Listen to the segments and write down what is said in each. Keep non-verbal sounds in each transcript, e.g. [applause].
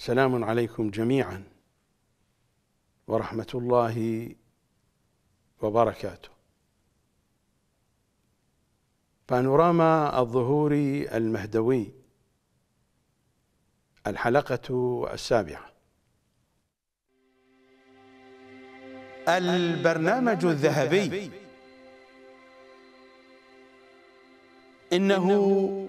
سلام عليكم جميعا ورحمه الله وبركاته بانوراما الظهور المهدوي الحلقه السابعه البرنامج الذهبي انه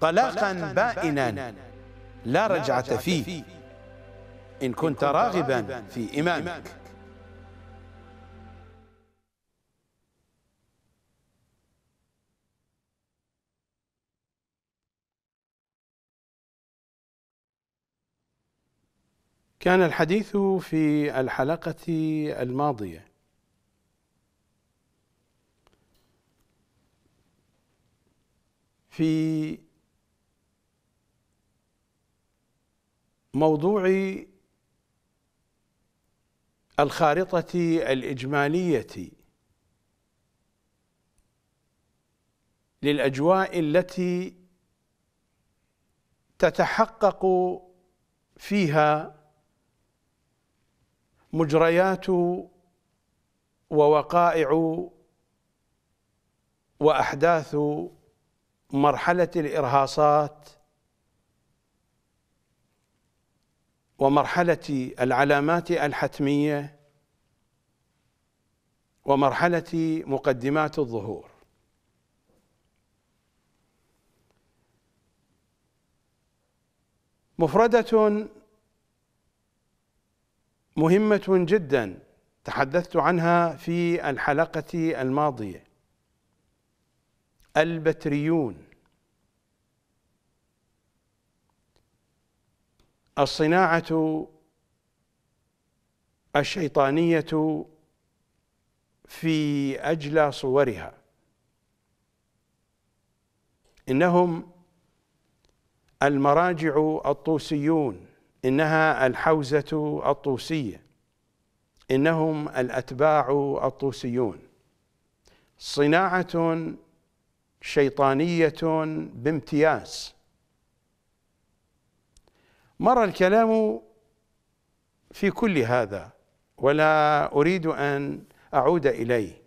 طلاقا بائنا لا رجعة فيه إن كنت راغبا في إمامك كان الحديث في الحلقة الماضية في موضوع الخارطة الإجمالية للأجواء التي تتحقق فيها مجريات ووقائع وأحداث مرحلة الإرهاصات ومرحلة العلامات الحتمية ومرحلة مقدمات الظهور مفردة مهمة جدا تحدثت عنها في الحلقة الماضية البتريون الصناعه الشيطانيه في اجلى صورها انهم المراجع الطوسيون انها الحوزه الطوسيه انهم الاتباع الطوسيون صناعه شيطانيه بامتياز مر الكلام في كل هذا ولا أريد أن أعود إليه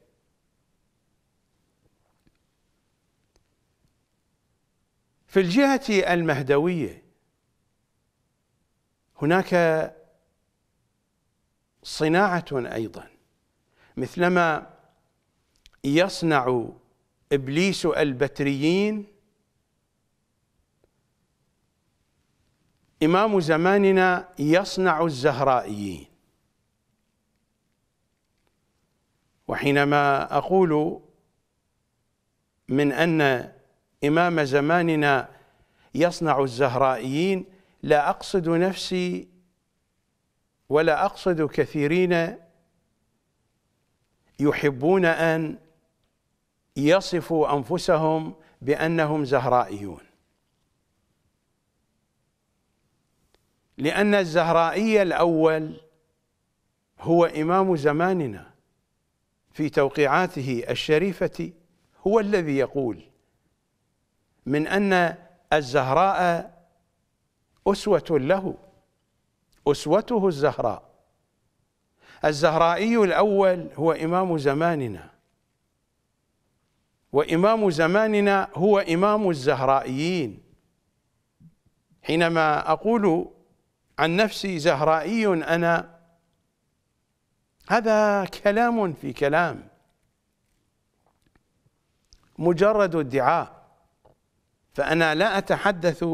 في الجهة المهدوية هناك صناعة أيضا مثلما يصنع إبليس البتريين إمام زماننا يصنع الزهرائيين وحينما أقول من أن إمام زماننا يصنع الزهرائيين لا أقصد نفسي ولا أقصد كثيرين يحبون أن يصفوا أنفسهم بأنهم زهرائيون لأن الزهرائي الأول هو إمام زماننا في توقيعاته الشريفة هو الذي يقول من أن الزهراء أسوة له أسوته الزهراء الزهرائي الأول هو إمام زماننا وإمام زماننا هو إمام الزهرائيين حينما أقول عن نفسي زهرائي أنا هذا كلام في كلام مجرد ادعاء فأنا لا أتحدث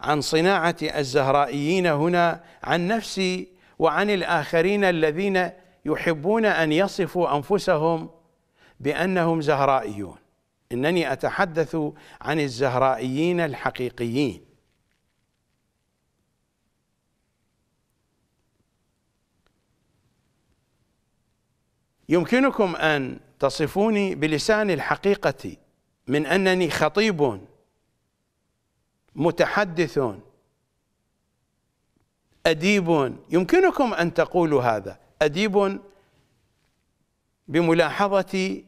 عن صناعة الزهرائيين هنا عن نفسي وعن الآخرين الذين يحبون أن يصفوا أنفسهم بأنهم زهرائيون إنني أتحدث عن الزهرائيين الحقيقيين يمكنكم أن تصفوني بلسان الحقيقة من أنني خطيب متحدث أديب يمكنكم أن تقولوا هذا أديب بملاحظة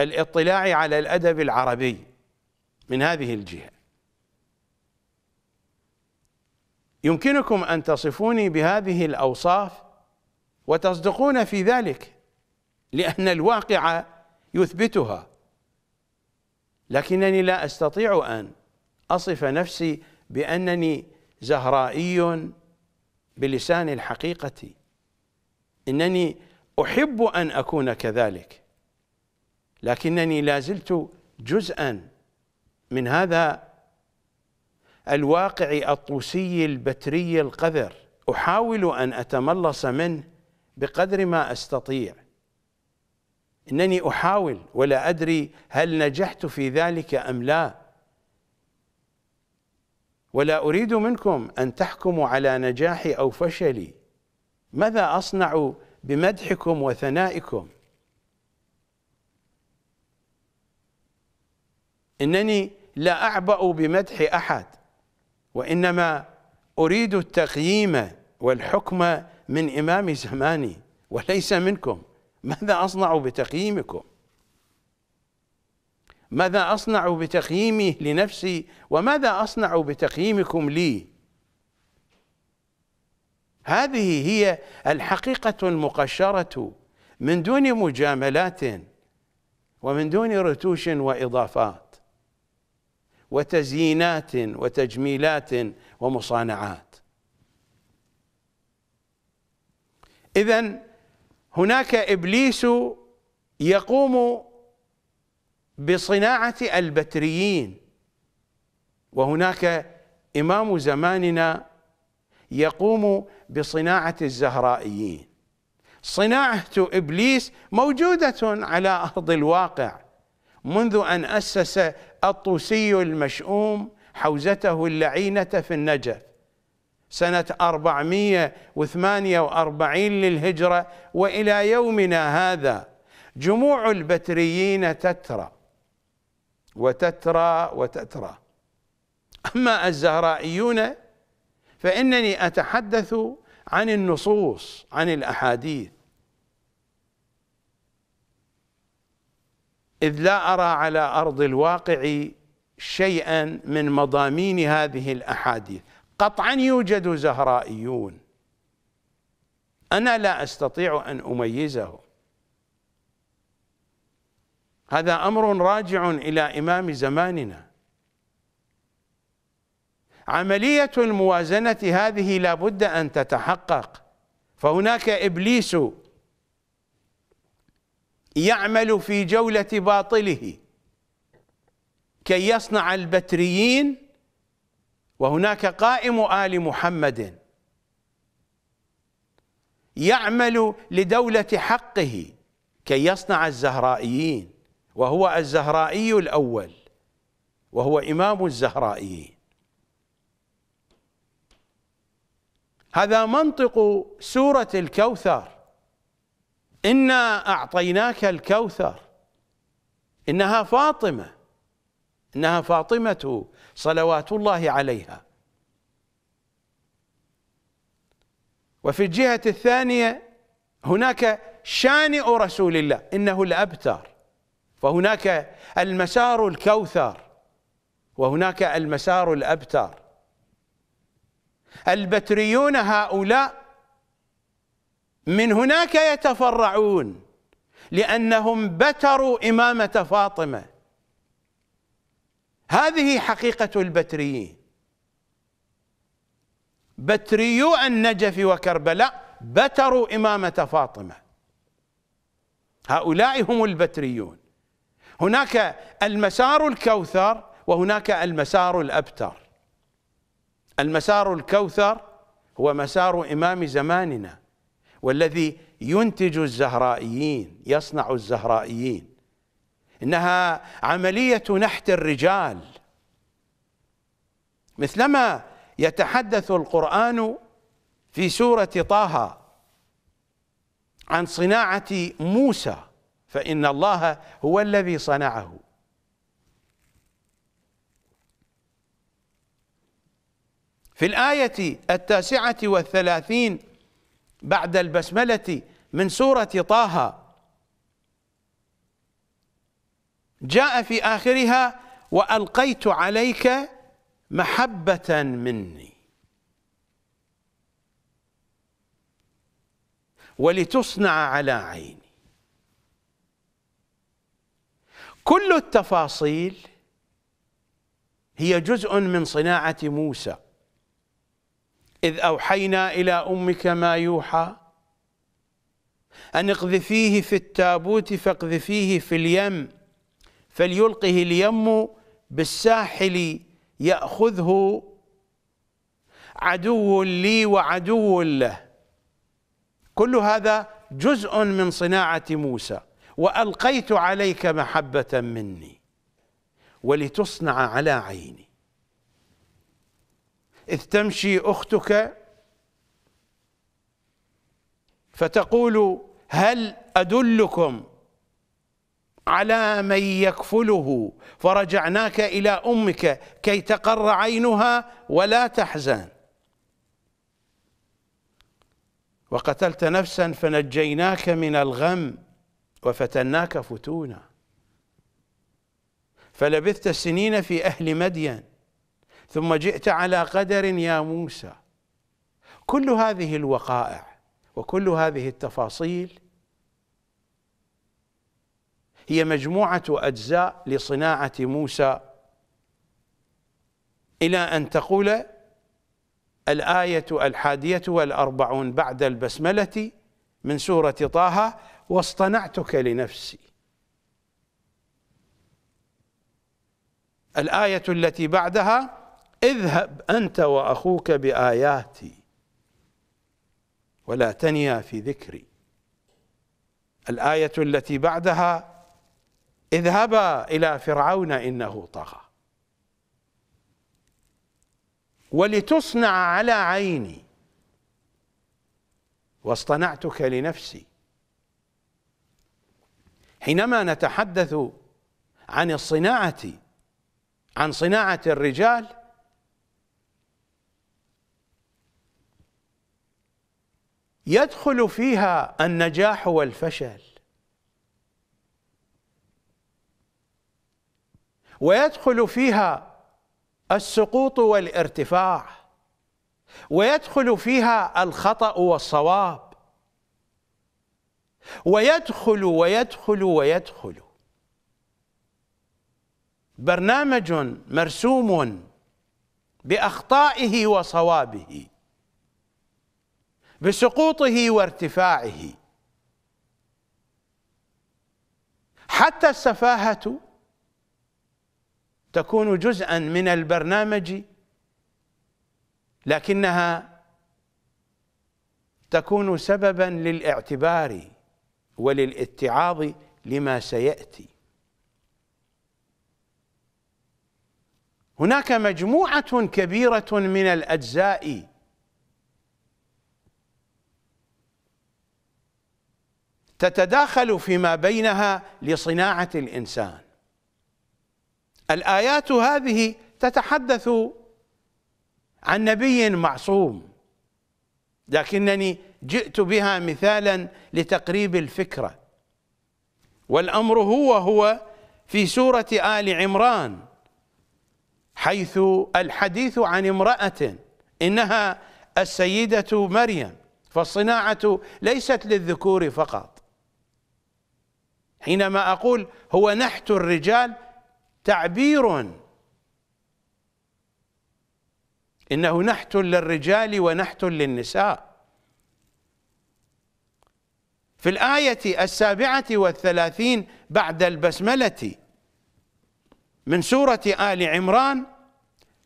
الاطلاع على الأدب العربي من هذه الجهة يمكنكم أن تصفوني بهذه الأوصاف وتصدقون في ذلك لأن الواقع يثبتها لكنني لا أستطيع أن أصف نفسي بأنني زهرائي بلسان الحقيقة إنني أحب أن أكون كذلك لكنني لا زلت جزءا من هذا الواقع الطوسي البتري القذر أحاول أن أتملص منه بقدر ما استطيع انني احاول ولا ادري هل نجحت في ذلك ام لا ولا اريد منكم ان تحكموا على نجاحي او فشلي ماذا اصنع بمدحكم وثنائكم انني لا اعبأ بمدح احد وانما اريد التقييم والحكم من إمام زماني وليس منكم ماذا أصنع بتقييمكم ماذا أصنع بتقييمي لنفسي وماذا أصنع بتقييمكم لي هذه هي الحقيقة المقشرة من دون مجاملات ومن دون رتوش وإضافات وتزيينات وتجميلات ومصانعات اذا هناك ابليس يقوم بصناعه البتريين وهناك امام زماننا يقوم بصناعه الزهرائيين صناعه ابليس موجوده على ارض الواقع منذ ان اسس الطوسي المشؤوم حوزته اللعينه في النجف سنة 448 للهجرة وإلى يومنا هذا جموع البتريين تترى وتترى وتترى أما الزهرائيون فإنني أتحدث عن النصوص عن الأحاديث إذ لا أرى على أرض الواقع شيئا من مضامين هذه الأحاديث قطعا يوجد زهرائيون أنا لا أستطيع أن أميزهم هذا أمر راجع إلى إمام زماننا عملية الموازنة هذه لا بد أن تتحقق فهناك إبليس يعمل في جولة باطله كي يصنع البتريين وهناك قائم آل محمد يعمل لدولة حقه كي يصنع الزهرائيين وهو الزهرائي الأول وهو إمام الزهرائيين هذا منطق سورة الكوثر إنا أعطيناك الكوثر إنها فاطمة إنها فاطمة صلوات الله عليها وفي الجهة الثانية هناك شانئ رسول الله إنه الأبتر فهناك المسار الكوثر وهناك المسار الأبتر البتريون هؤلاء من هناك يتفرعون لأنهم بتروا إمامة فاطمة هذه حقيقة البتريين بتريو النجف وكربلاء بتروا إمامة فاطمة هؤلاء هم البتريون هناك المسار الكوثر وهناك المسار الأبتر المسار الكوثر هو مسار إمام زماننا والذي ينتج الزهرائيين يصنع الزهرائيين إنها عملية نحت الرجال مثلما يتحدث القرآن في سورة طه عن صناعة موسى فإن الله هو الذي صنعه في الآية التاسعة والثلاثين بعد البسملة من سورة طه جاء في آخرها وألقيت عليك محبة مني ولتصنع على عيني كل التفاصيل هي جزء من صناعة موسى إذ أوحينا إلى أمك ما يوحى أن اقذفيه في التابوت فاقذفيه في اليم فليلقه اليم بالساحل ياخذه عدو لي وعدو له كل هذا جزء من صناعه موسى والقيت عليك محبه مني ولتصنع على عيني اذ تمشي اختك فتقول هل ادلكم على من يكفله فرجعناك إلى أمك كي تقر عينها ولا تحزن وقتلت نفسا فنجيناك من الغم وفتناك فتونا فلبثت سنين في أهل مدين ثم جئت على قدر يا موسى كل هذه الوقائع وكل هذه التفاصيل هي مجموعة أجزاء لصناعة موسى إلى أن تقول الآية الحادية والأربعون بعد البسملة من سورة طه واصطنعتك لنفسي الآية التي بعدها اذهب أنت وأخوك بآياتي ولا تنيا في ذكري الآية التي بعدها اذهبا إلى فرعون إنه طغى ولتصنع على عيني واصطنعتك لنفسي حينما نتحدث عن الصناعة عن صناعة الرجال يدخل فيها النجاح والفشل ويدخل فيها السقوط والارتفاع ويدخل فيها الخطأ والصواب ويدخل ويدخل ويدخل برنامج مرسوم باخطائه وصوابه بسقوطه وارتفاعه حتى السفاهه تكون جزءا من البرنامج لكنها تكون سببا للاعتبار وللاتعاظ لما سياتي هناك مجموعه كبيره من الاجزاء تتداخل فيما بينها لصناعه الانسان الآيات هذه تتحدث عن نبي معصوم لكنني جئت بها مثالا لتقريب الفكرة والأمر هو هو في سورة آل عمران حيث الحديث عن امرأة إنها السيدة مريم فالصناعة ليست للذكور فقط حينما أقول هو نحت الرجال تعبير انه نحت للرجال ونحت للنساء في الايه السابعه والثلاثين بعد البسمله من سوره ال عمران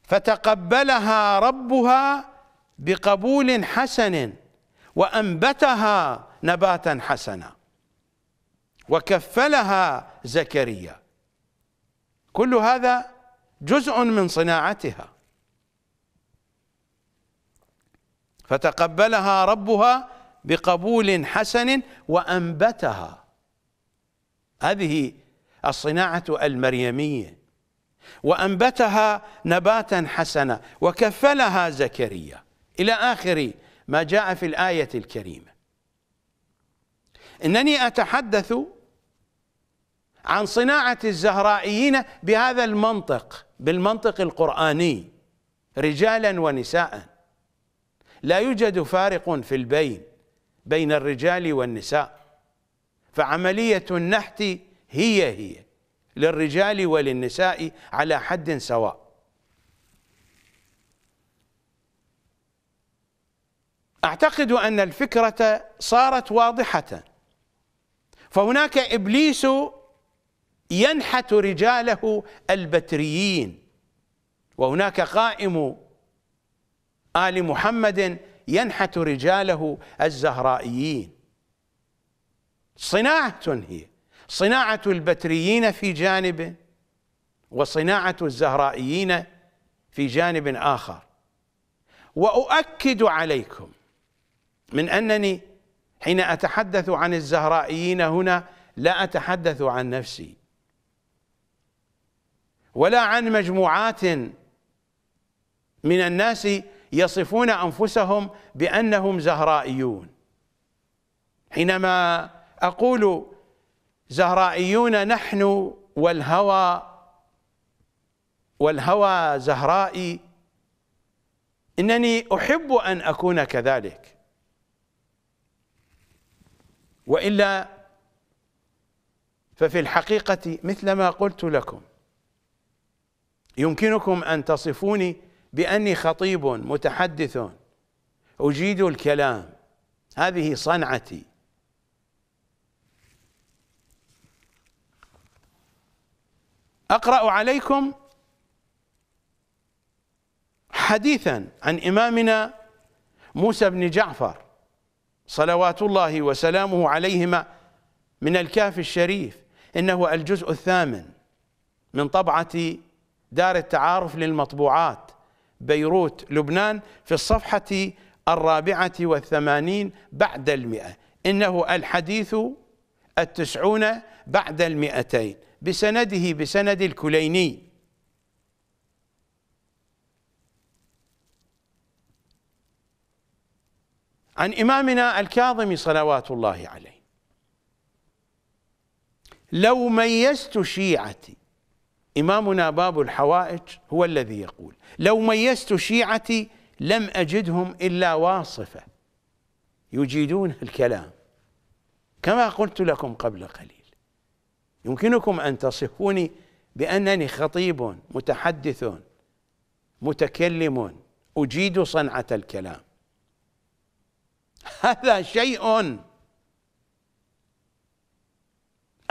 فتقبلها ربها بقبول حسن وانبتها نباتا حسنا وكفلها زكريا كل هذا جزء من صناعتها فتقبلها ربها بقبول حسن وانبتها هذه الصناعه المريميه وانبتها نباتا حسنا وكفلها زكريا الى اخر ما جاء في الايه الكريمه انني اتحدث عن صناعة الزهرائيين بهذا المنطق بالمنطق القرآني رجالا ونساء لا يوجد فارق في البين بين الرجال والنساء فعملية النحت هي هي للرجال وللنساء على حد سواء أعتقد أن الفكرة صارت واضحة فهناك إبليس ينحت رجاله البتريين وهناك قائم آل محمد ينحت رجاله الزهرائيين صناعة هي صناعة البتريين في جانب وصناعة الزهرائيين في جانب آخر وأؤكد عليكم من أنني حين أتحدث عن الزهرائيين هنا لا أتحدث عن نفسي ولا عن مجموعات من الناس يصفون انفسهم بانهم زهرائيون حينما اقول زهرائيون نحن والهوى والهوى زهرائي انني احب ان اكون كذلك والا ففي الحقيقه مثل ما قلت لكم يمكنكم ان تصفوني باني خطيب متحدث اجيد الكلام هذه صنعتي اقرا عليكم حديثا عن امامنا موسى بن جعفر صلوات الله وسلامه عليهما من الكهف الشريف انه الجزء الثامن من طبعه دار التعارف للمطبوعات بيروت لبنان في الصفحة الرابعة والثمانين بعد المئة إنه الحديث التسعون بعد المئتين بسنده بسند الكليني عن إمامنا الكاظم صلوات الله عليه لو ميزت شيعتي إمامنا باب الحوائج هو الذي يقول لو ميزت شيعتي لم أجدهم إلا واصفة يجيدون الكلام كما قلت لكم قبل قليل يمكنكم أن تصفوني بأنني خطيب متحدث متكلم أجيد صنعة الكلام هذا شيء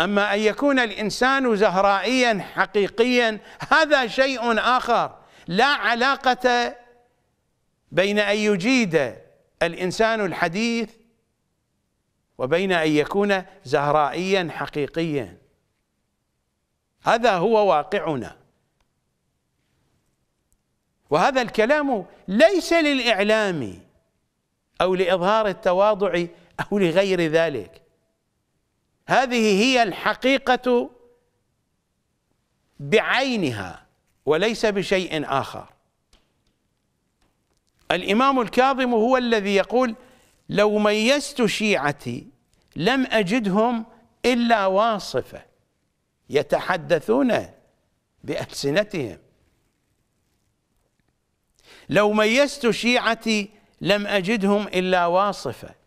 أما أن يكون الإنسان زهرائيا حقيقيا هذا شيء آخر لا علاقة بين أن يجيد الإنسان الحديث وبين أن يكون زهرائيا حقيقيا هذا هو واقعنا وهذا الكلام ليس للإعلام أو لإظهار التواضع أو لغير ذلك هذه هي الحقيقة بعينها وليس بشيء آخر الإمام الكاظم هو الذي يقول لو ميزت شيعتي لم أجدهم إلا واصفة يتحدثون بألسنتهم لو ميزت شيعتي لم أجدهم إلا واصفة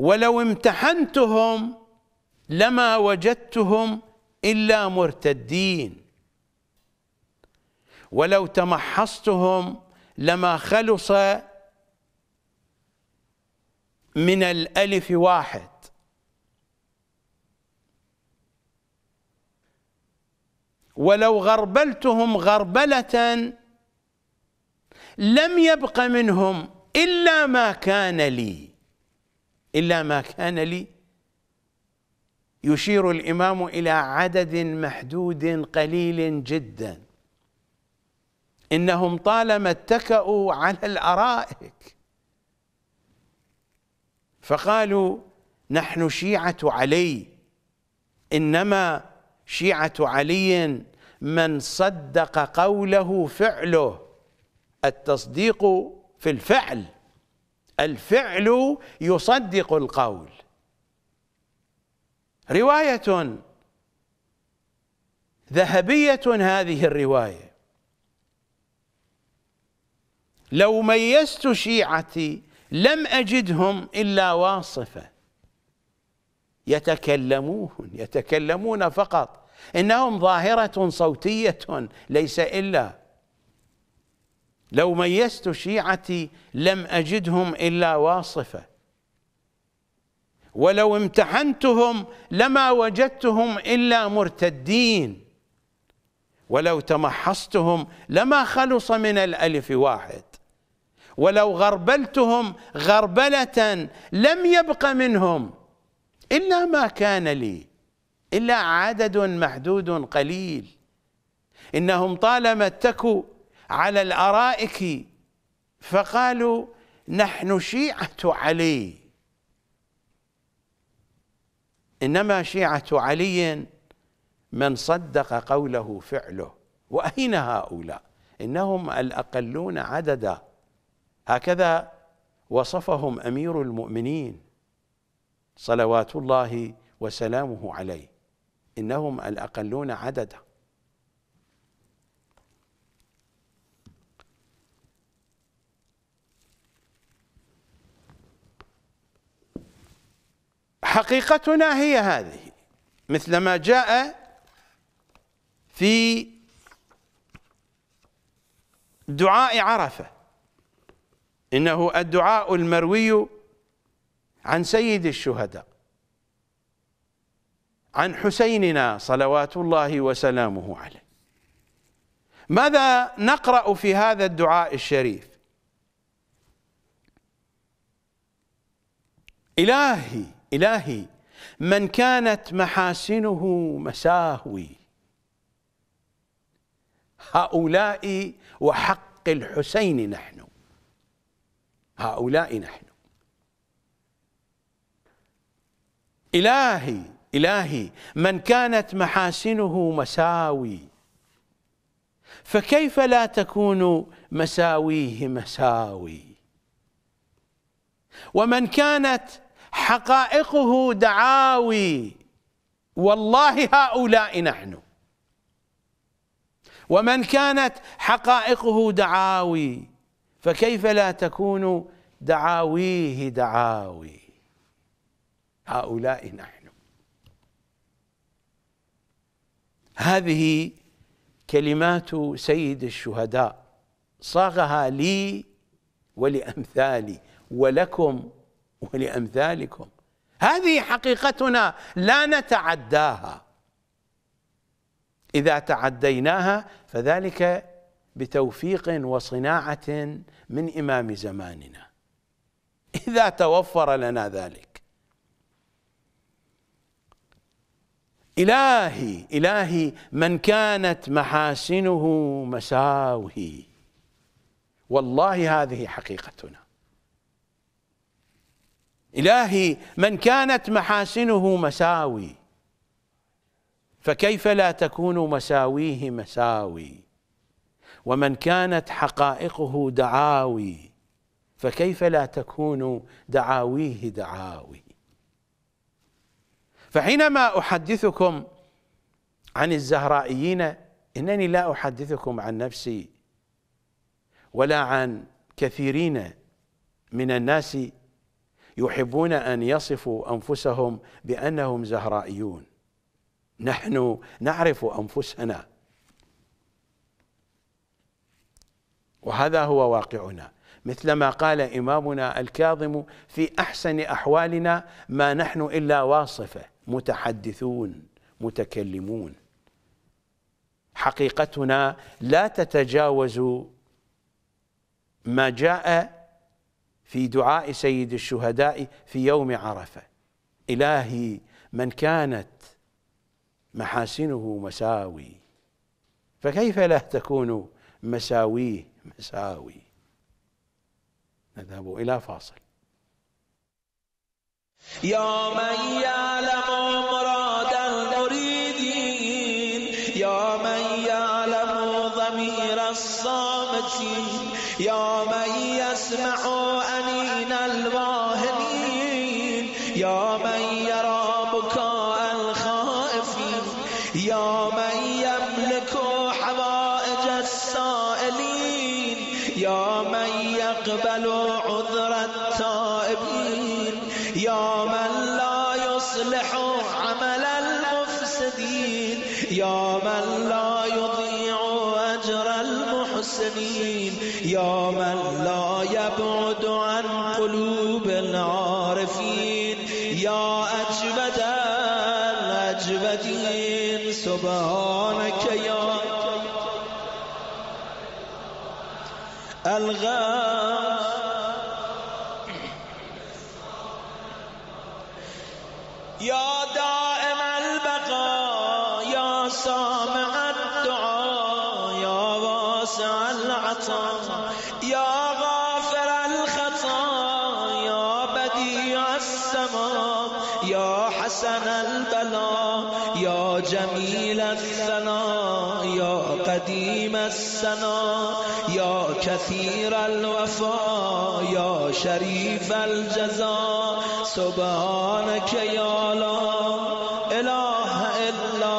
ولو امتحنتهم لما وجدتهم إلا مرتدين ولو تمحصتهم لما خلص من الألف واحد ولو غربلتهم غربلة لم يبق منهم إلا ما كان لي إلا ما كان لي يشير الإمام إلى عدد محدود قليل جدا إنهم طالما اتكأوا على الأرائك فقالوا نحن شيعة علي إنما شيعة علي من صدق قوله فعله التصديق في الفعل الفعل يصدق القول رواية ذهبية هذه الرواية لو ميزت شيعتي لم أجدهم إلا واصفة يتكلمون يتكلمون فقط إنهم ظاهرة صوتية ليس إلا لو ميزت شيعتي لم أجدهم إلا واصفة ولو امتحنتهم لما وجدتهم إلا مرتدين ولو تمحصتهم لما خلص من الألف واحد ولو غربلتهم غربلة لم يبق منهم إلا ما كان لي إلا عدد محدود قليل إنهم طالما اتكوا على الارائك فقالوا نحن شيعه علي انما شيعه علي من صدق قوله فعله واين هؤلاء انهم الاقلون عددا هكذا وصفهم امير المؤمنين صلوات الله وسلامه عليه انهم الاقلون عددا حقيقتنا هي هذه مثل ما جاء في دعاء عرفة إنه الدعاء المروي عن سيد الشهداء عن حسيننا صلوات الله وسلامه عليه ماذا نقرأ في هذا الدعاء الشريف إلهي إلهي من كانت محاسنه مساهوي هؤلاء وحق الحسين نحن هؤلاء نحن إلهي إلهي من كانت محاسنه مساوي فكيف لا تكون مساويه مساوي ومن كانت حقائقه دعاوي والله هؤلاء نحن ومن كانت حقائقه دعاوي فكيف لا تكون دعاويه دعاوي هؤلاء نحن هذه كلمات سيد الشهداء صاغها لي ولأمثالي ولكم ولأمثالكم هذه حقيقتنا لا نتعداها إذا تعديناها فذلك بتوفيق وصناعة من إمام زماننا إذا توفر لنا ذلك إلهي إلهي من كانت محاسنه مساوي والله هذه حقيقتنا إلهي من كانت محاسنه مساوي فكيف لا تكون مساويه مساوي ومن كانت حقائقه دعاوي فكيف لا تكون دعاويه دعاوي فحينما أحدثكم عن الزهرائيين إنني لا أحدثكم عن نفسي ولا عن كثيرين من الناس يحبون ان يصفوا انفسهم بانهم زهرائيون نحن نعرف انفسنا وهذا هو واقعنا مثلما قال امامنا الكاظم في احسن احوالنا ما نحن الا واصفه متحدثون متكلمون حقيقتنا لا تتجاوز ما جاء في دعاء سيد الشهداء في يوم عرفة إلهي من كانت محاسنه مساوي فكيف لا تكون مساويه مساوي نذهب إلى فاصل يا من يعلم عمره من يقبل عذر التائبين يا من لا يصلح عمل المفسدين يا من لا يضيع أجر المحسنين يا من لا يبعد عن قلوب قلوبنا الغالب بل جزا سبحانك يا لا اله الا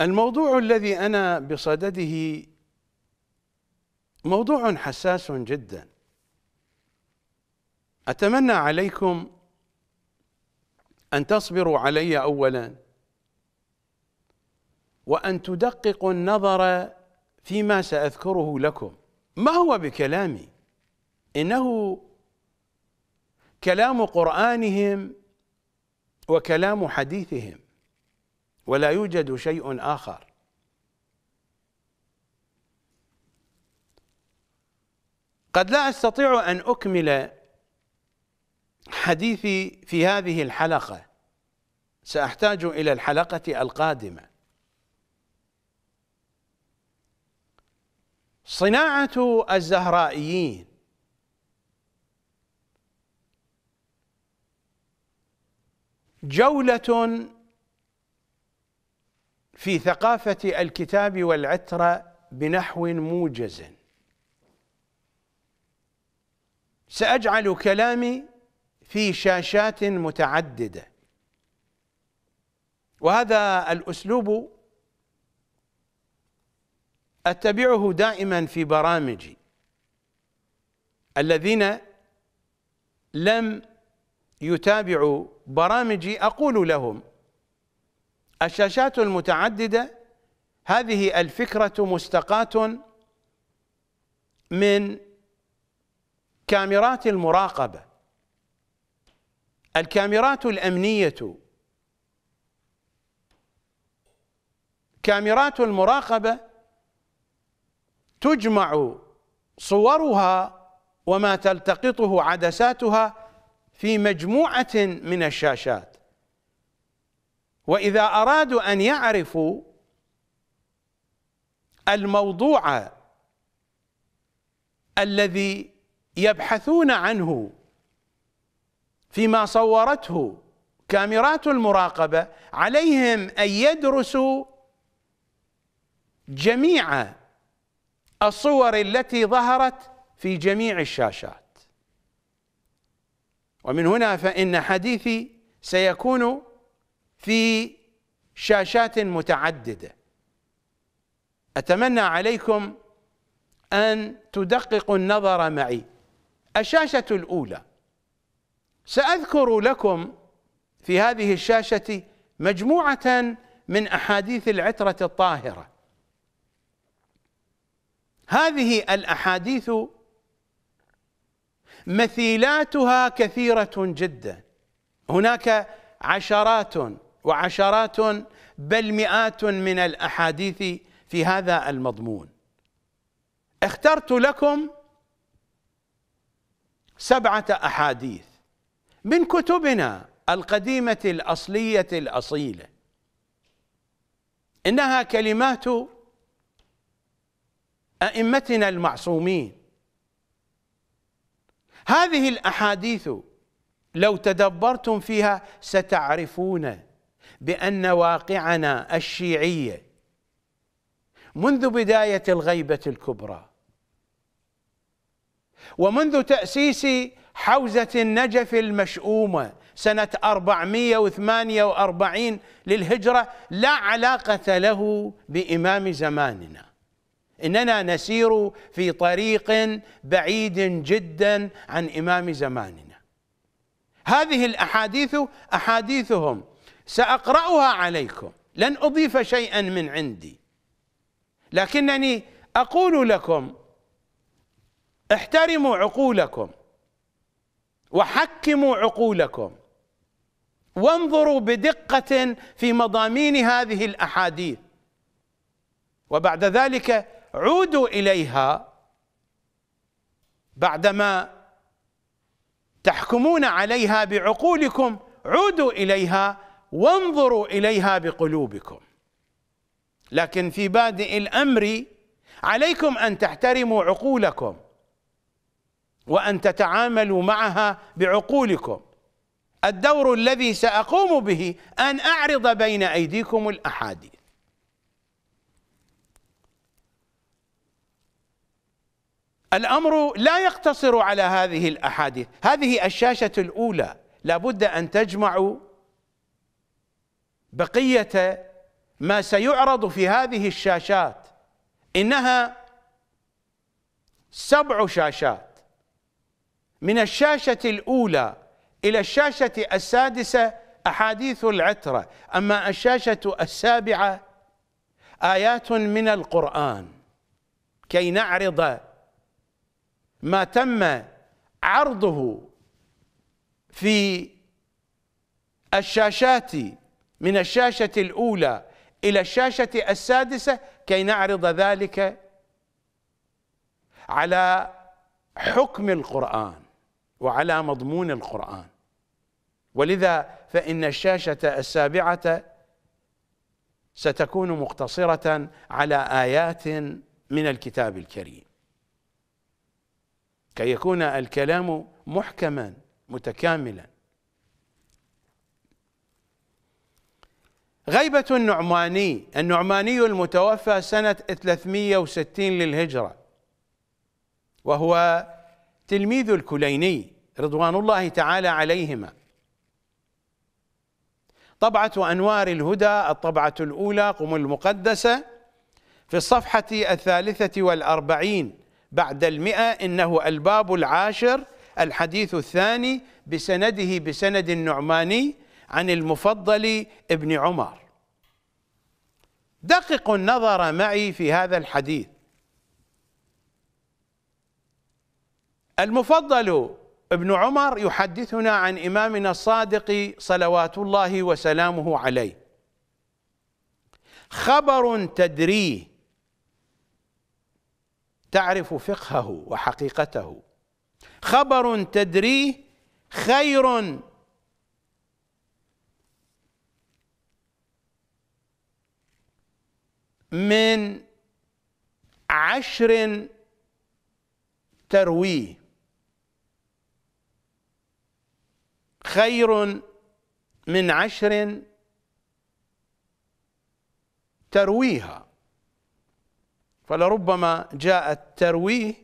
الموضوع الذي انا بصدده موضوع حساس جدا اتمنى عليكم أن تصبروا علي أولا وأن تدققوا النظر فيما سأذكره لكم ما هو بكلامي إنه كلام قرآنهم وكلام حديثهم ولا يوجد شيء آخر قد لا أستطيع أن أكمل حديثي في هذه الحلقة سأحتاج إلى الحلقة القادمة صناعة الزهرائيين جولة في ثقافة الكتاب والعترة بنحو موجز سأجعل كلامي في شاشات متعدده وهذا الاسلوب اتبعه دائما في برامجي الذين لم يتابعوا برامجي اقول لهم الشاشات المتعدده هذه الفكره مستقاه من كاميرات المراقبه الكاميرات الأمنية كاميرات المراقبة تجمع صورها وما تلتقطه عدساتها في مجموعة من الشاشات وإذا أرادوا أن يعرفوا الموضوع الذي يبحثون عنه فيما صورته كاميرات المراقبة عليهم أن يدرسوا جميع الصور التي ظهرت في جميع الشاشات ومن هنا فإن حديثي سيكون في شاشات متعددة أتمنى عليكم أن تدققوا النظر معي الشاشة الأولى ساذكر لكم في هذه الشاشه مجموعه من احاديث العتره الطاهره هذه الاحاديث مثيلاتها كثيره جدا هناك عشرات وعشرات بل مئات من الاحاديث في هذا المضمون اخترت لكم سبعه احاديث من كتبنا القديمة الأصلية الأصيلة إنها كلمات أئمتنا المعصومين هذه الأحاديث لو تدبرتم فيها ستعرفون بأن واقعنا الشيعية منذ بداية الغيبة الكبرى ومنذ تأسيس حوزة النجف المشؤومة سنة 448 للهجرة لا علاقة له بإمام زماننا إننا نسير في طريق بعيد جدا عن إمام زماننا هذه الأحاديث أحاديثهم سأقرأها عليكم لن أضيف شيئا من عندي لكنني أقول لكم احترموا عقولكم وحكموا عقولكم وانظروا بدقة في مضامين هذه الأحاديث وبعد ذلك عودوا إليها بعدما تحكمون عليها بعقولكم عودوا إليها وانظروا إليها بقلوبكم لكن في بادئ الأمر عليكم أن تحترموا عقولكم وأن تتعاملوا معها بعقولكم الدور الذي سأقوم به أن أعرض بين أيديكم الأحاديث الأمر لا يقتصر على هذه الأحاديث هذه الشاشة الأولى لابد أن تجمع بقية ما سيعرض في هذه الشاشات إنها سبع شاشات من الشاشة الأولى إلى الشاشة السادسة أحاديث العترة أما الشاشة السابعة آيات من القرآن كي نعرض ما تم عرضه في الشاشات من الشاشة الأولى إلى الشاشة السادسة كي نعرض ذلك على حكم القرآن وعلى مضمون القرآن ولذا فإن الشاشة السابعة ستكون مقتصرة على آيات من الكتاب الكريم كي يكون الكلام محكما متكاملا غيبة النعماني النعماني المتوفى سنة 360 للهجرة وهو تلميذ الكليني رضوان الله تعالى عليهما طبعة أنوار الهدى الطبعة الأولى قم المقدسة في الصفحة الثالثة والأربعين بعد المئة إنه الباب العاشر الحديث الثاني بسنده بسند النعماني عن المفضل ابن عمر دققوا النظر معي في هذا الحديث المفضل ابن عمر يحدثنا عن إمامنا الصادق صلوات الله وسلامه عليه خبر تدريه تعرف فقهه وحقيقته خبر تدريه خير من عشر ترويه خير من عشر ترويها فلربما جاء الترويه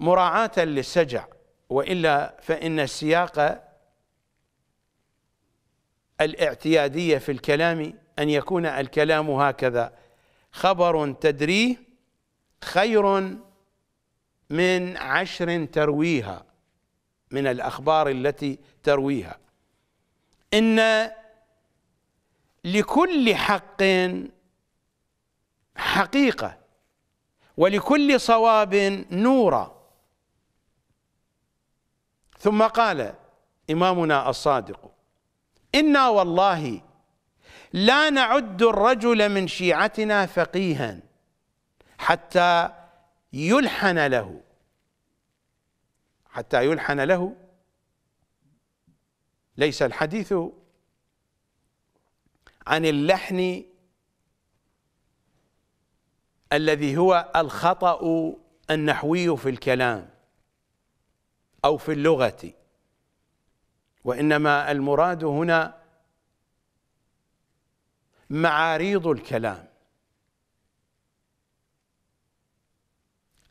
مراعاة للسجع وإلا فإن السياق الاعتيادية في الكلام أن يكون الكلام هكذا خبر تدريه خير من عشر ترويها من الأخبار التي ترويها إن لكل حق حقيقة ولكل صواب نورا ثم قال إمامنا الصادق إنا والله لا نعد الرجل من شيعتنا فقيها حتى يلحن له حتى يلحن له ليس الحديث عن اللحن الذي هو الخطأ النحوي في الكلام أو في اللغة وإنما المراد هنا معاريض الكلام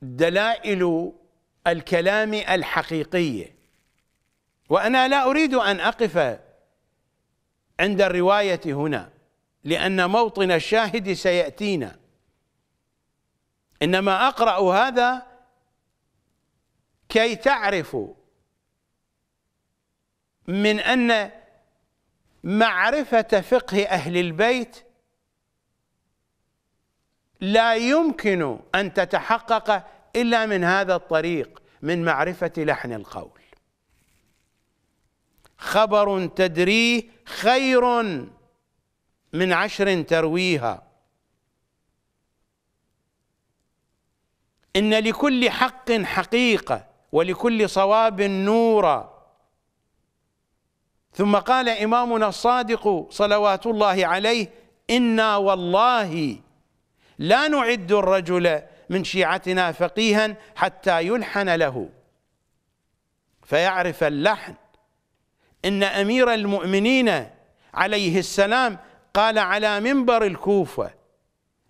دلائل الكلام الحقيقيه وانا لا اريد ان اقف عند الروايه هنا لان موطن الشاهد سياتينا انما اقرا هذا كي تعرفوا من ان معرفه فقه اهل البيت لا يمكن ان تتحقق إلا من هذا الطريق من معرفة لحن القول خبر تدريه خير من عشر ترويها إن لكل حق حقيقة ولكل صواب نورا ثم قال إمامنا الصادق صلوات الله عليه إنا والله لا نعد الرجل من شيعتنا فقيها حتى يلحن له فيعرف اللحن ان امير المؤمنين عليه السلام قال على منبر الكوفه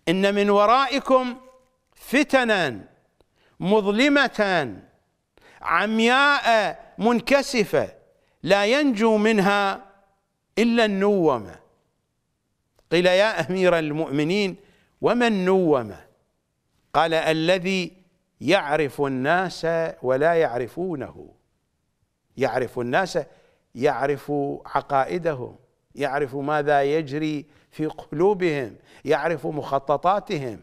ان من ورائكم فتنا مظلمه عمياء منكسفه لا ينجو منها الا النومه قيل يا امير المؤمنين ومن نومه قال الذي يعرف الناس ولا يعرفونه يعرف الناس يعرف عقائدهم يعرف ماذا يجري في قلوبهم يعرف مخططاتهم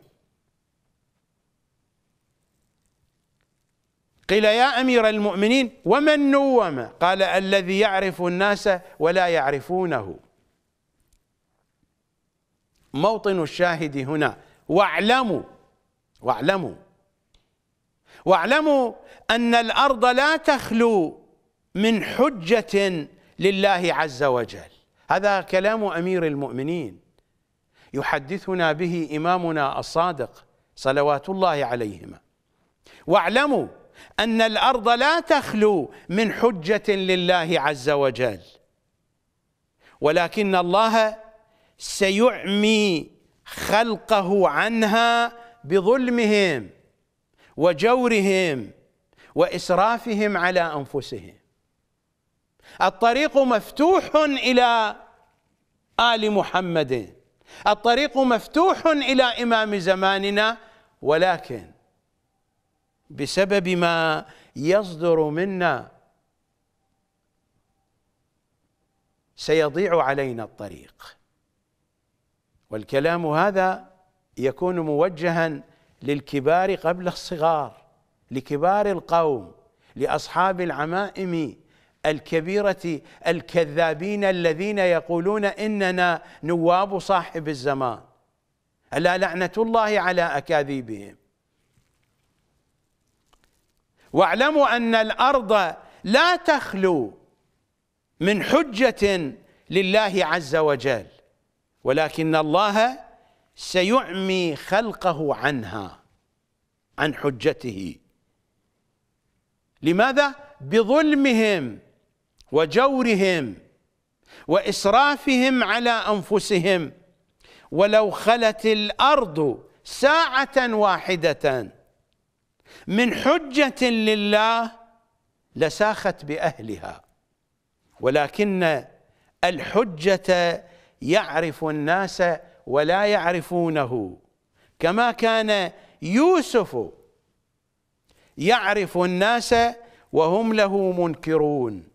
قيل يا امير المؤمنين ومن نوم قال الذي يعرف الناس ولا يعرفونه موطن الشاهد هنا واعلموا واعلموا واعلموا أن الأرض لا تخلو من حجة لله عز وجل هذا كلام أمير المؤمنين يحدثنا به إمامنا الصادق صلوات الله عليهما واعلموا أن الأرض لا تخلو من حجة لله عز وجل ولكن الله سيعمي خلقه عنها بظلمهم وجورهم واسرافهم على انفسهم الطريق مفتوح الى ال محمد الطريق مفتوح الى امام زماننا ولكن بسبب ما يصدر منا سيضيع علينا الطريق والكلام هذا يكون موجها للكبار قبل الصغار لكبار القوم لاصحاب العمائم الكبيره الكذابين الذين يقولون اننا نواب صاحب الزمان الا لعنه الله على اكاذيبهم واعلموا ان الارض لا تخلو من حجه لله عز وجل ولكن الله سيعمي خلقه عنها عن حجته لماذا بظلمهم وجورهم واسرافهم على انفسهم ولو خلت الارض ساعه واحده من حجه لله لساخت باهلها ولكن الحجه يعرف الناس ولا يعرفونه كما كان يوسف يعرف الناس وهم له منكرون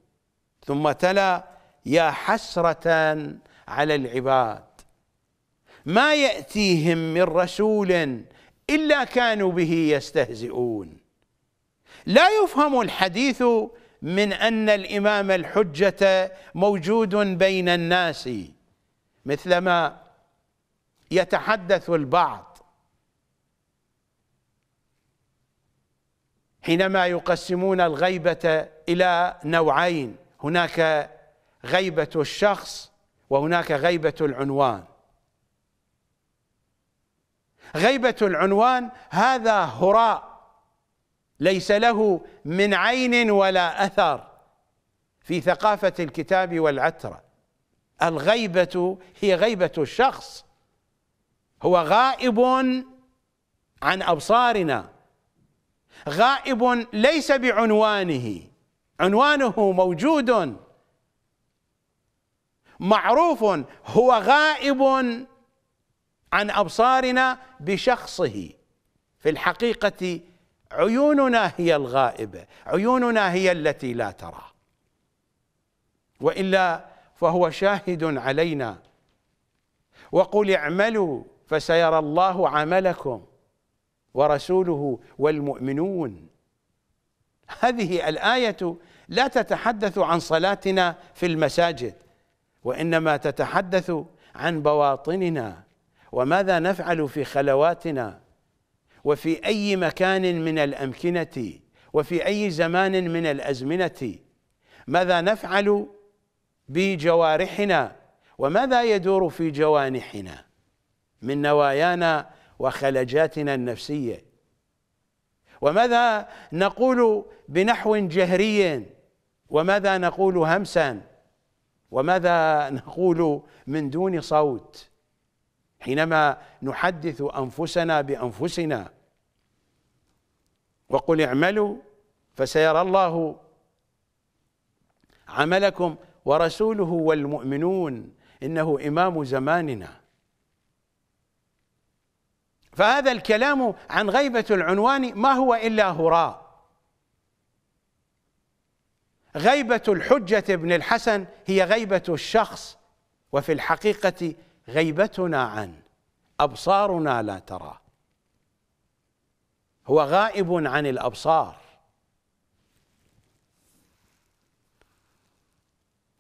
ثم تلا يا حسرة على العباد ما يأتيهم من رسول إلا كانوا به يستهزئون لا يفهم الحديث من أن الإمام الحجة موجود بين الناس مثلما يتحدث البعض حينما يقسمون الغيبة إلى نوعين هناك غيبة الشخص وهناك غيبة العنوان غيبة العنوان هذا هراء ليس له من عين ولا أثر في ثقافة الكتاب والعترة الغيبة هي غيبة الشخص هو غائب عن ابصارنا غائب ليس بعنوانه عنوانه موجود معروف هو غائب عن ابصارنا بشخصه في الحقيقه عيوننا هي الغائبه عيوننا هي التي لا ترى والا فهو شاهد علينا وقل اعملوا فسيرى الله عملكم ورسوله والمؤمنون هذه الايه لا تتحدث عن صلاتنا في المساجد وانما تتحدث عن بواطننا وماذا نفعل في خلواتنا وفي اي مكان من الامكنه وفي اي زمان من الازمنه ماذا نفعل بجوارحنا وماذا يدور في جوانحنا من نوايانا وخلجاتنا النفسيه وماذا نقول بنحو جهري وماذا نقول همسا وماذا [laughs] نقول من دون صوت حينما نحدث انفسنا بانفسنا وقل اعملوا فسيرى الله عملكم ورسوله والمؤمنون انه امام زماننا فهذا الكلام عن غيبة العنوان ما هو إلا هراء غيبة الحجة ابن الحسن هي غيبة الشخص وفي الحقيقة غيبتنا عنه أبصارنا لا تراه هو غائب عن الأبصار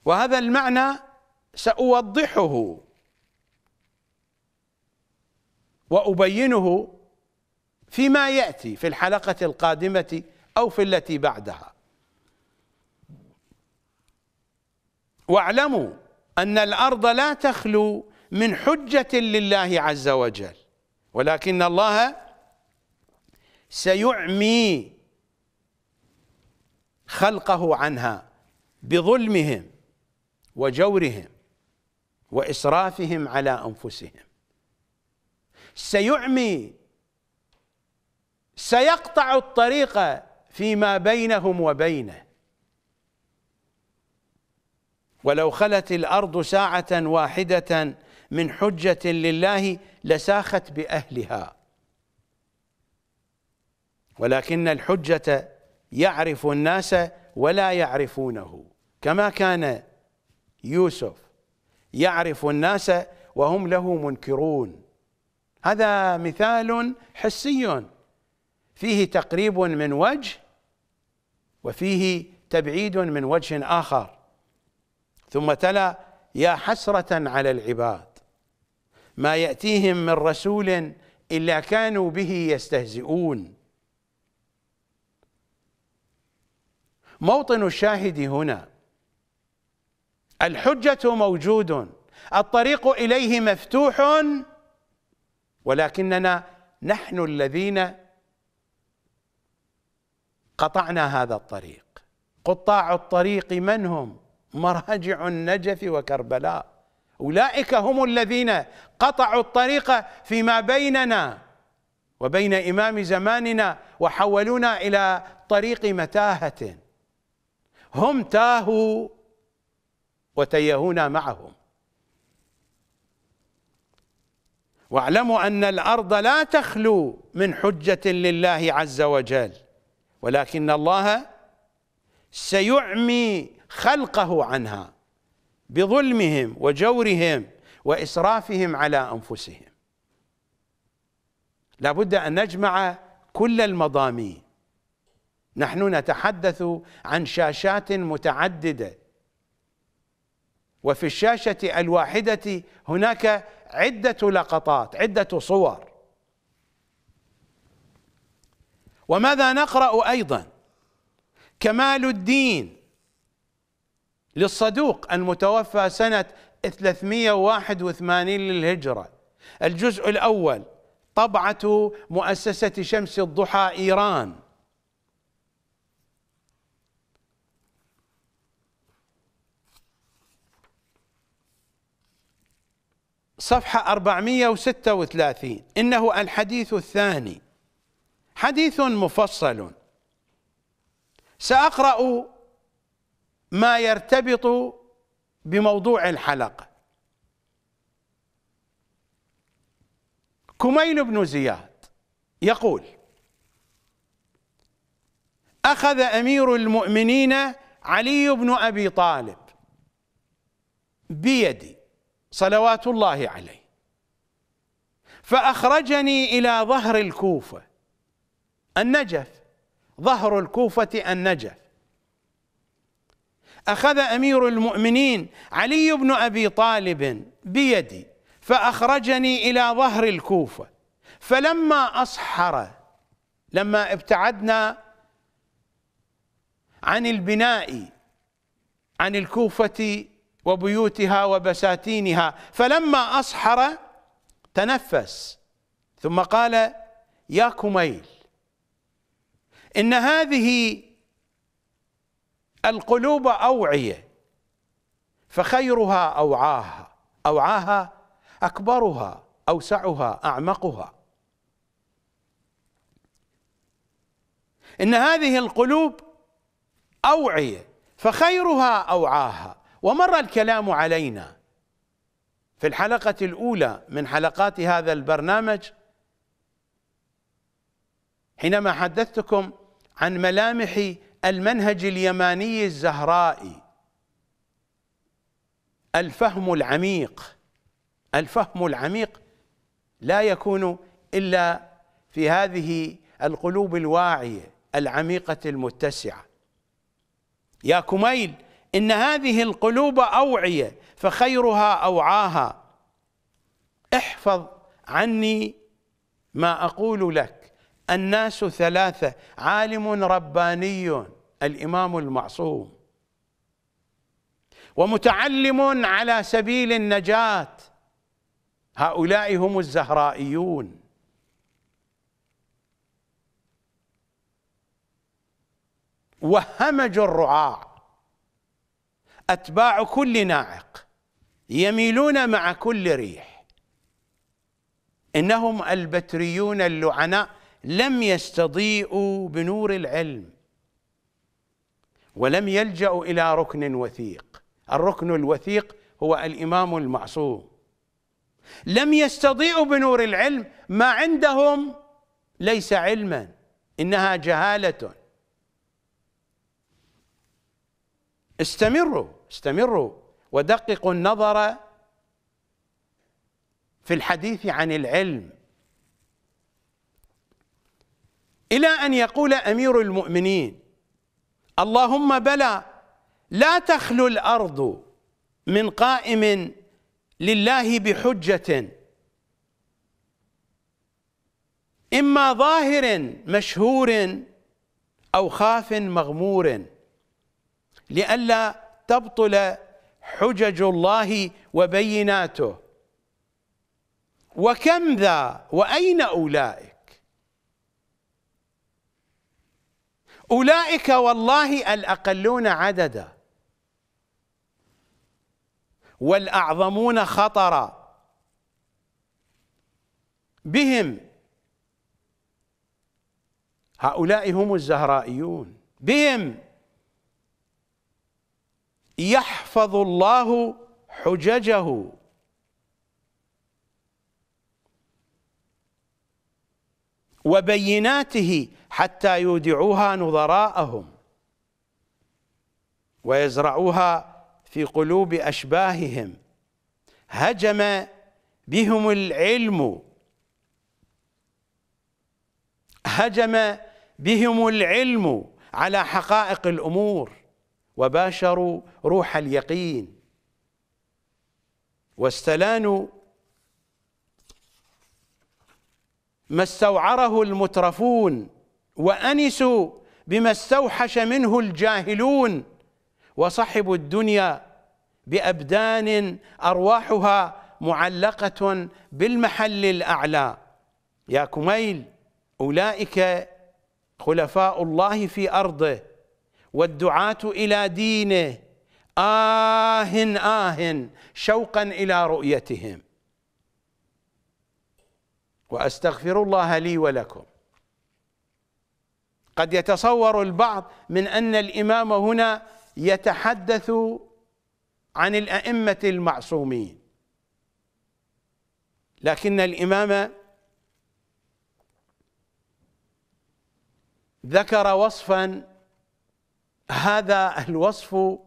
وهذا المعنى سأوضحه وأبينه فيما يأتي في الحلقة القادمة أو في التي بعدها واعلموا أن الأرض لا تخلو من حجة لله عز وجل ولكن الله سيعمي خلقه عنها بظلمهم وجورهم وإسرافهم على أنفسهم سيعمي سيقطع الطريق فيما بينهم وبينه ولو خلت الأرض ساعة واحدة من حجة لله لساخت بأهلها ولكن الحجة يعرف الناس ولا يعرفونه كما كان يوسف يعرف الناس وهم له منكرون هذا مثال حسي فيه تقريب من وجه وفيه تبعيد من وجه آخر ثم تلا يا حسرة على العباد ما يأتيهم من رسول إلا كانوا به يستهزئون موطن الشاهد هنا الحجة موجود الطريق إليه مفتوح ولكننا نحن الذين قطعنا هذا الطريق قطاع الطريق من هم مراجع النجف وكربلاء اولئك هم الذين قطعوا الطريق فيما بيننا وبين امام زماننا وحولونا الى طريق متاهه هم تاهوا وتيهونا معهم واعلموا أن الأرض لا تخلو من حجة لله عز وجل ولكن الله سيعمي خلقه عنها بظلمهم وجورهم وإسرافهم على أنفسهم لابد أن نجمع كل المضامين نحن نتحدث عن شاشات متعددة وفي الشاشة الواحدة هناك عدة لقطات عدة صور وماذا نقرأ أيضا كمال الدين للصدوق المتوفى سنة 381 للهجرة الجزء الأول طبعة مؤسسة شمس الضحى إيران صفحة 436 إنه الحديث الثاني حديث مفصل سأقرأ ما يرتبط بموضوع الحلقة كميل بن زياد يقول أخذ أمير المؤمنين علي بن أبي طالب بيدي صلوات الله عليه فأخرجني إلى ظهر الكوفة النجف ظهر الكوفة النجف أخذ أمير المؤمنين علي بن أبي طالب بيدي فأخرجني إلى ظهر الكوفة فلما أصحر لما ابتعدنا عن البناء عن الكوفة وبيوتها وبساتينها فلما أصحر تنفس ثم قال يا كميل إن هذه القلوب أوعية فخيرها أوعاها أوعاها أكبرها أوسعها أعمقها إن هذه القلوب أوعية فخيرها أوعاها ومر الكلام علينا في الحلقة الأولى من حلقات هذا البرنامج حينما حدثتكم عن ملامح المنهج اليماني الزهرائي الفهم العميق الفهم العميق لا يكون إلا في هذه القلوب الواعية العميقة المتسعة يا كميل إن هذه القلوب أوعية فخيرها أوعاها احفظ عني ما أقول لك الناس ثلاثة عالم رباني الإمام المعصوم ومتعلم على سبيل النجاة هؤلاء هم الزهرائيون وهمج الرعاع أتباع كل ناعق يميلون مع كل ريح إنهم البتريون اللعناء لم يستضيئوا بنور العلم ولم يلجأوا إلى ركن وثيق الركن الوثيق هو الإمام المعصوم لم يستضيئوا بنور العلم ما عندهم ليس علما إنها جهالة استمروا استمروا ودققوا النظر في الحديث عن العلم الى ان يقول امير المؤمنين اللهم بلى لا تخلو الارض من قائم لله بحجه اما ظاهر مشهور او خاف مغمور لئلا تبطل حجج الله وبيناته وكم ذا واين اولئك اولئك والله الاقلون عددا والاعظمون خطرا بهم هؤلاء هم الزهرائيون بهم يحفظ الله حججه وبيناته حتى يودعوها نظراءهم ويزرعوها في قلوب أشباههم هجم بهم العلم هجم بهم العلم على حقائق الأمور وباشروا روح اليقين واستلانوا ما استوعره المترفون وانسوا بما استوحش منه الجاهلون وصحبوا الدنيا بابدان ارواحها معلقه بالمحل الاعلى يا كميل اولئك خلفاء الله في ارضه والدعاة إلى دينه آه آه شوقا إلى رؤيتهم وأستغفر الله لي ولكم قد يتصور البعض من أن الإمام هنا يتحدث عن الأئمة المعصومين لكن الإمام ذكر وصفا هذا الوصف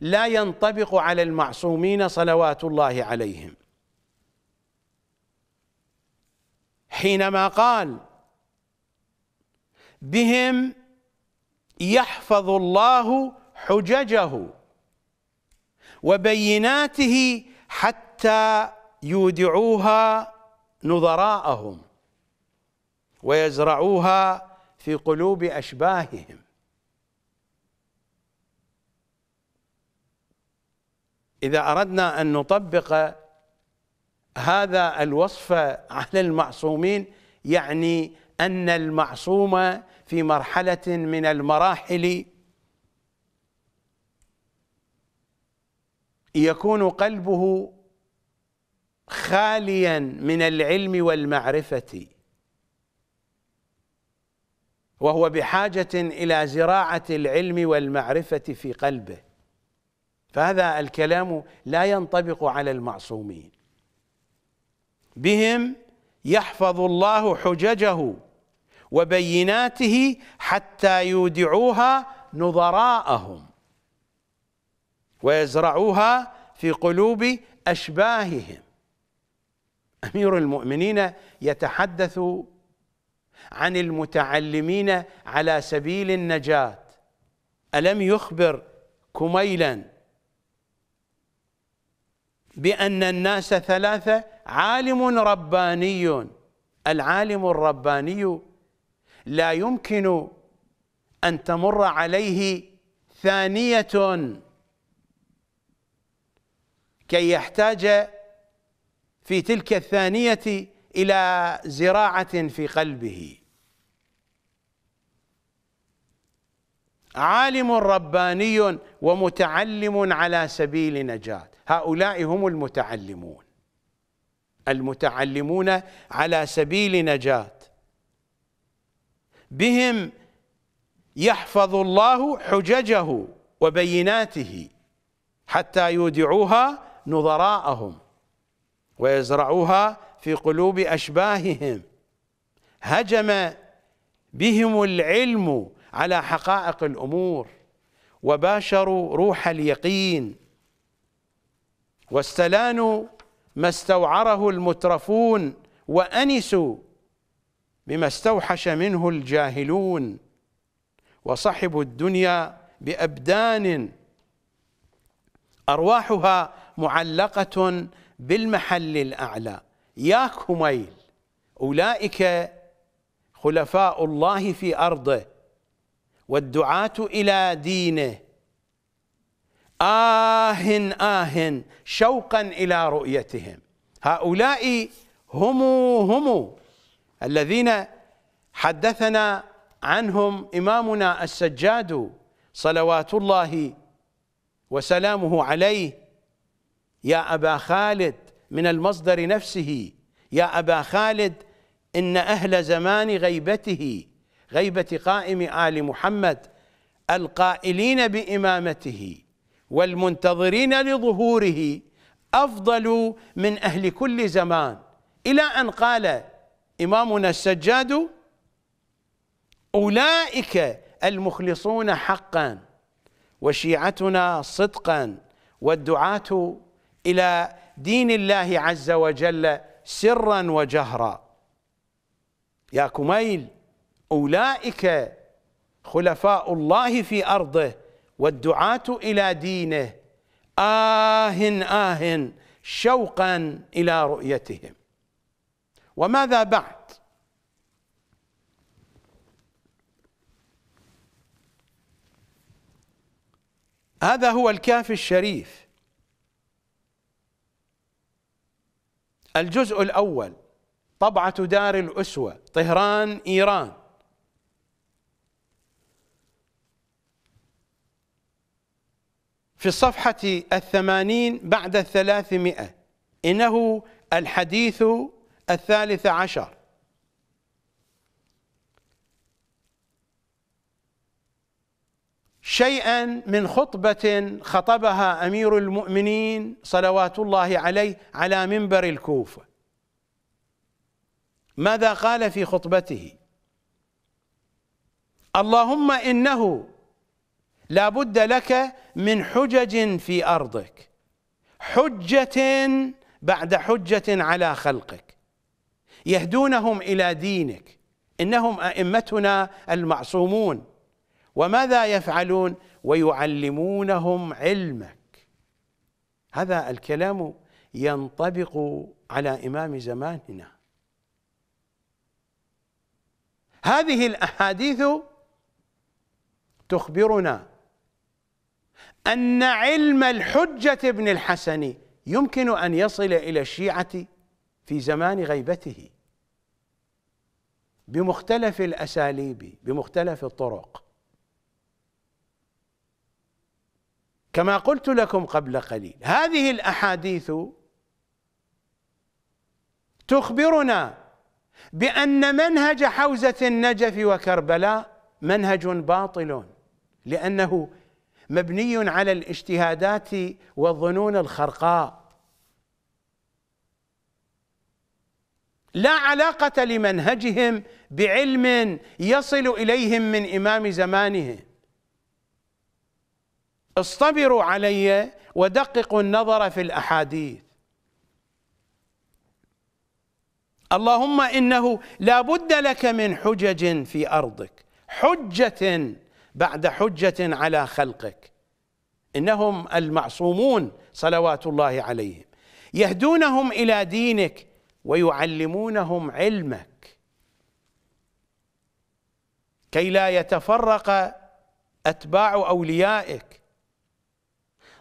لا ينطبق على المعصومين صلوات الله عليهم حينما قال بهم يحفظ الله حججه وبيناته حتى يودعوها نظراءهم ويزرعوها في قلوب اشباههم إذا أردنا أن نطبق هذا الوصف على المعصومين يعني أن المعصوم في مرحلة من المراحل يكون قلبه خاليا من العلم والمعرفة وهو بحاجة إلى زراعة العلم والمعرفة في قلبه فهذا الكلام لا ينطبق على المعصومين بهم يحفظ الله حججه وبيناته حتى يودعوها نظراءهم ويزرعوها في قلوب أشباههم أمير المؤمنين يتحدث عن المتعلمين على سبيل النجاة ألم يخبر كميلا بأن الناس ثلاثة عالم رباني العالم الرباني لا يمكن أن تمر عليه ثانية كي يحتاج في تلك الثانية إلى زراعة في قلبه عالم رباني ومتعلم على سبيل نجاة هؤلاء هم المتعلمون المتعلمون على سبيل نجاة بهم يحفظ الله حججه وبيناته حتى يودعوها نظراءهم ويزرعوها في قلوب أشباههم هجم بهم العلم على حقائق الأمور وباشروا روح اليقين واستلانوا ما استوعره المترفون وأنسوا بما استوحش منه الجاهلون وصحبوا الدنيا بأبدان أرواحها معلقة بالمحل الأعلى يا كميل أولئك خلفاء الله في أرضه والدعاة إلى دينه آه آه شوقا إلى رؤيتهم هؤلاء هم هم الذين حدثنا عنهم إمامنا السجاد صلوات الله وسلامه عليه يا أبا خالد من المصدر نفسه يا أبا خالد إن أهل زمان غيبته غيبة قائم آل محمد القائلين بإمامته والمنتظرين لظهوره أفضل من أهل كل زمان إلى أن قال إمامنا السجاد أولئك المخلصون حقا وشيعتنا صدقا والدعاة إلى دين الله عز وجل سرا وجهرا يا كميل أولئك خلفاء الله في أرضه والدعاة إلى دينه آه آه شوقا إلى رؤيتهم وماذا بعد هذا هو الكافي الشريف الجزء الأول طبعة دار الأسوة طهران إيران في الصفحة الثمانين بعد الثلاثمائة إنه الحديث الثالث عشر شيئا من خطبة خطبها أمير المؤمنين صلوات الله عليه على منبر الكوفة ماذا قال في خطبته اللهم إنه لا بد لك من حجج في أرضك حجة بعد حجة على خلقك يهدونهم إلى دينك إنهم أئمتنا المعصومون وماذا يفعلون ويعلمونهم علمك هذا الكلام ينطبق على إمام زماننا هذه الأحاديث تخبرنا أن علم الحجة ابن الحسن يمكن أن يصل إلى الشيعة في زمان غيبته بمختلف الأساليب بمختلف الطرق كما قلت لكم قبل قليل هذه الأحاديث تخبرنا بأن منهج حوزة النجف وكربلاء منهج باطل لأنه مبني على الاجتهادات والظنون الخرقاء لا علاقة لمنهجهم بعلم يصل إليهم من إمام زمانهم اصطبروا علي ودققوا النظر في الأحاديث اللهم إنه لا بد لك من حجج في أرضك حجة بعد حجة على خلقك إنهم المعصومون صلوات الله عليهم يهدونهم إلى دينك ويعلمونهم علمك كي لا يتفرق أتباع أوليائك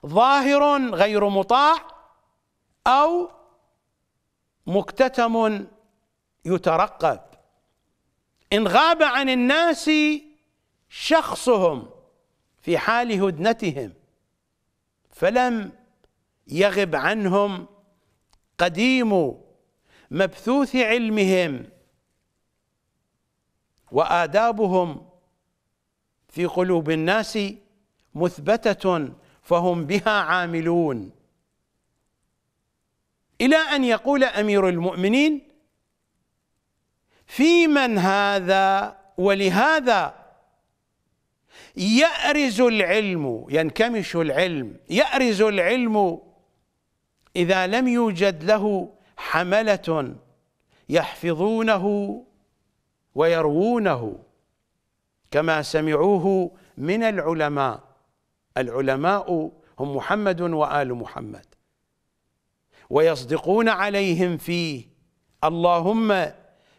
ظاهر غير مطاع أو مكتتم يترقب إن غاب عن الناس شخصهم في حال هدنتهم فلم يغب عنهم قديم مبثوث علمهم وآدابهم في قلوب الناس مثبتة فهم بها عاملون إلى أن يقول أمير المؤمنين في من هذا ولهذا يأرز العلم ينكمش العلم يأرز العلم إذا لم يوجد له حملة يحفظونه ويروونه كما سمعوه من العلماء العلماء هم محمد وآل محمد ويصدقون عليهم فيه اللهم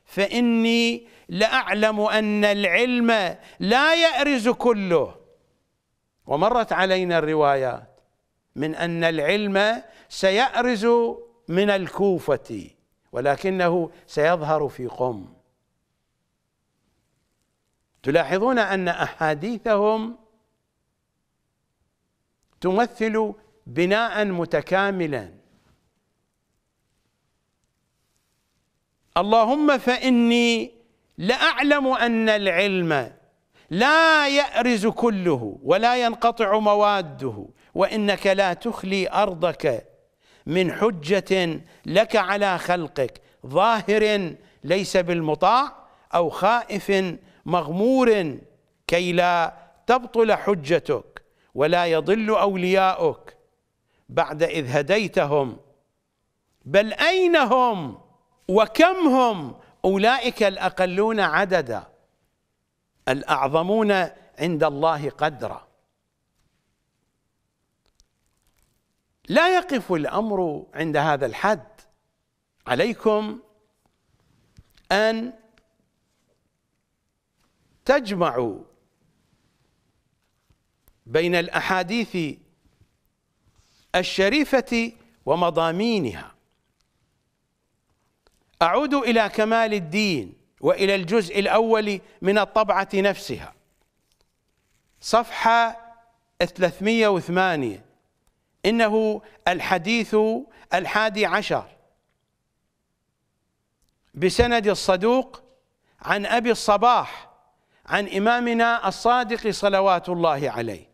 فاني لاعلم ان العلم لا يأرز كله ومرت علينا الروايات من ان العلم سيأرز من الكوفة ولكنه سيظهر في قم تلاحظون ان احاديثهم تمثل بناء متكاملا اللهم فإني لأعلم أن العلم لا يأرز كله ولا ينقطع مواده وإنك لا تخلي أرضك من حجة لك على خلقك ظاهر ليس بالمطاع أو خائف مغمور كي لا تبطل حجتك ولا يضل أولياؤك بعد إذ هديتهم بل أين هم؟ وكم هم أولئك الأقلون عددا الأعظمون عند الله قدرا لا يقف الأمر عند هذا الحد عليكم أن تجمعوا بين الأحاديث الشريفة ومضامينها أعود إلى كمال الدين وإلى الجزء الأول من الطبعة نفسها صفحة 308 إنه الحديث الحادي عشر بسند الصدوق عن أبي الصباح عن إمامنا الصادق صلوات الله عليه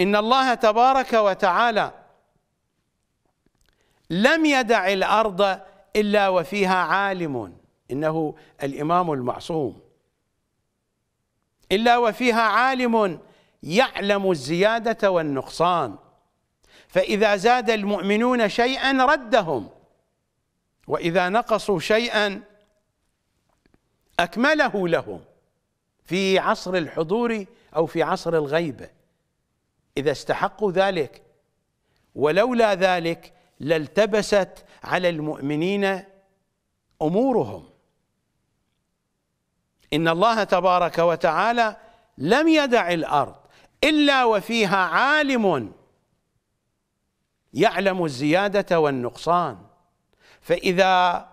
إن الله تبارك وتعالى لم يدع الأرض إلا وفيها عالم إنه الإمام المعصوم إلا وفيها عالم يعلم الزيادة والنقصان فإذا زاد المؤمنون شيئا ردهم وإذا نقصوا شيئا أكمله لهم في عصر الحضور أو في عصر الغيبة إذا استحقوا ذلك ولولا ذلك لالتبست على المؤمنين امورهم ان الله تبارك وتعالى لم يدع الارض الا وفيها عالم يعلم الزياده والنقصان فاذا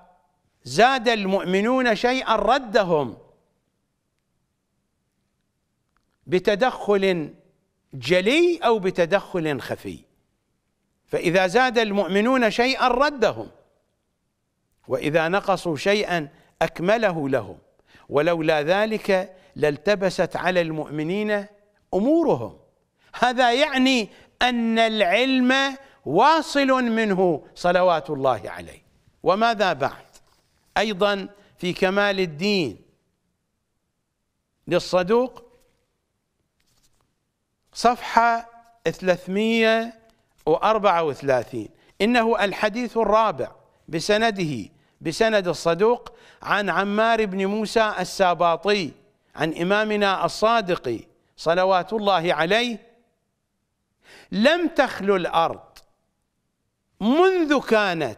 زاد المؤمنون شيئا ردهم بتدخل جلي او بتدخل خفي فإذا زاد المؤمنون شيئا ردهم وإذا نقصوا شيئا أكمله لهم ولولا ذلك لالتبست على المؤمنين أمورهم هذا يعني أن العلم واصل منه صلوات الله عليه وماذا بعد أيضا في كمال الدين للصدوق صفحة 300 وأربعة إنه الحديث الرابع بسنده بسند الصدوق عن عمار بن موسى الساباطي عن إمامنا الصادق صلوات الله عليه لم تخلو الأرض منذ كانت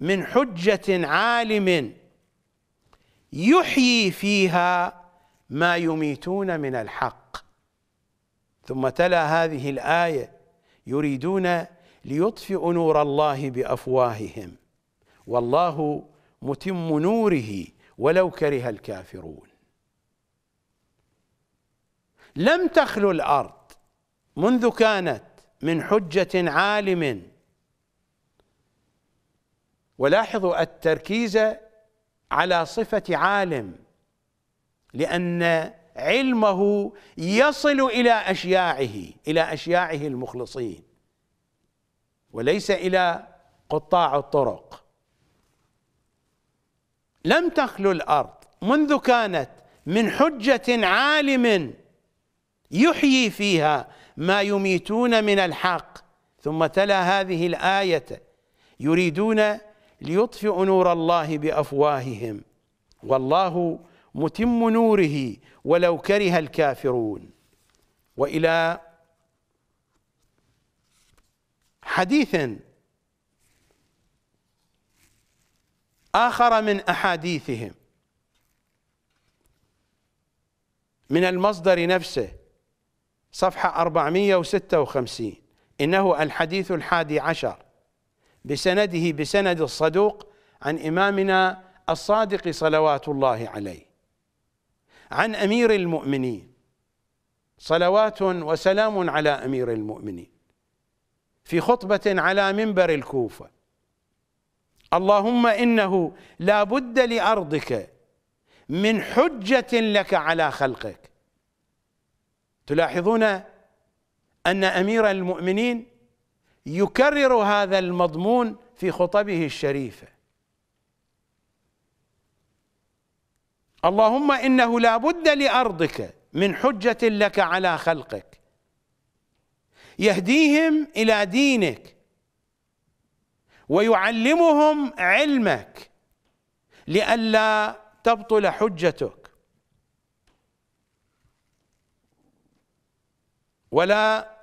من حجة عالم يحيي فيها ما يميتون من الحق ثم تلا هذه الآية يريدون ليطفئوا نور الله بافواههم والله متم نوره ولو كره الكافرون لم تخلو الارض منذ كانت من حجه عالم ولاحظوا التركيز على صفه عالم لان علمه يصل الى اشياعه الى اشياعه المخلصين وليس الى قطاع الطرق لم تخلو الارض منذ كانت من حجه عالم يحيي فيها ما يميتون من الحق ثم تلا هذه الايه يريدون ليطفئوا نور الله بافواههم والله متم نوره ولو كره الكافرون والى حديث اخر من احاديثهم من المصدر نفسه صفحه 456 انه الحديث الحادي عشر بسنده بسند الصدوق عن امامنا الصادق صلوات الله عليه عن امير المؤمنين صلوات وسلام على امير المؤمنين في خطبه على منبر الكوفه اللهم انه لا بد لارضك من حجه لك على خلقك تلاحظون ان امير المؤمنين يكرر هذا المضمون في خطبه الشريفه اللهم إنه لا بد لأرضك من حجة لك على خلقك يهديهم إلى دينك ويعلمهم علمك لئلا تبطل حجتك ولا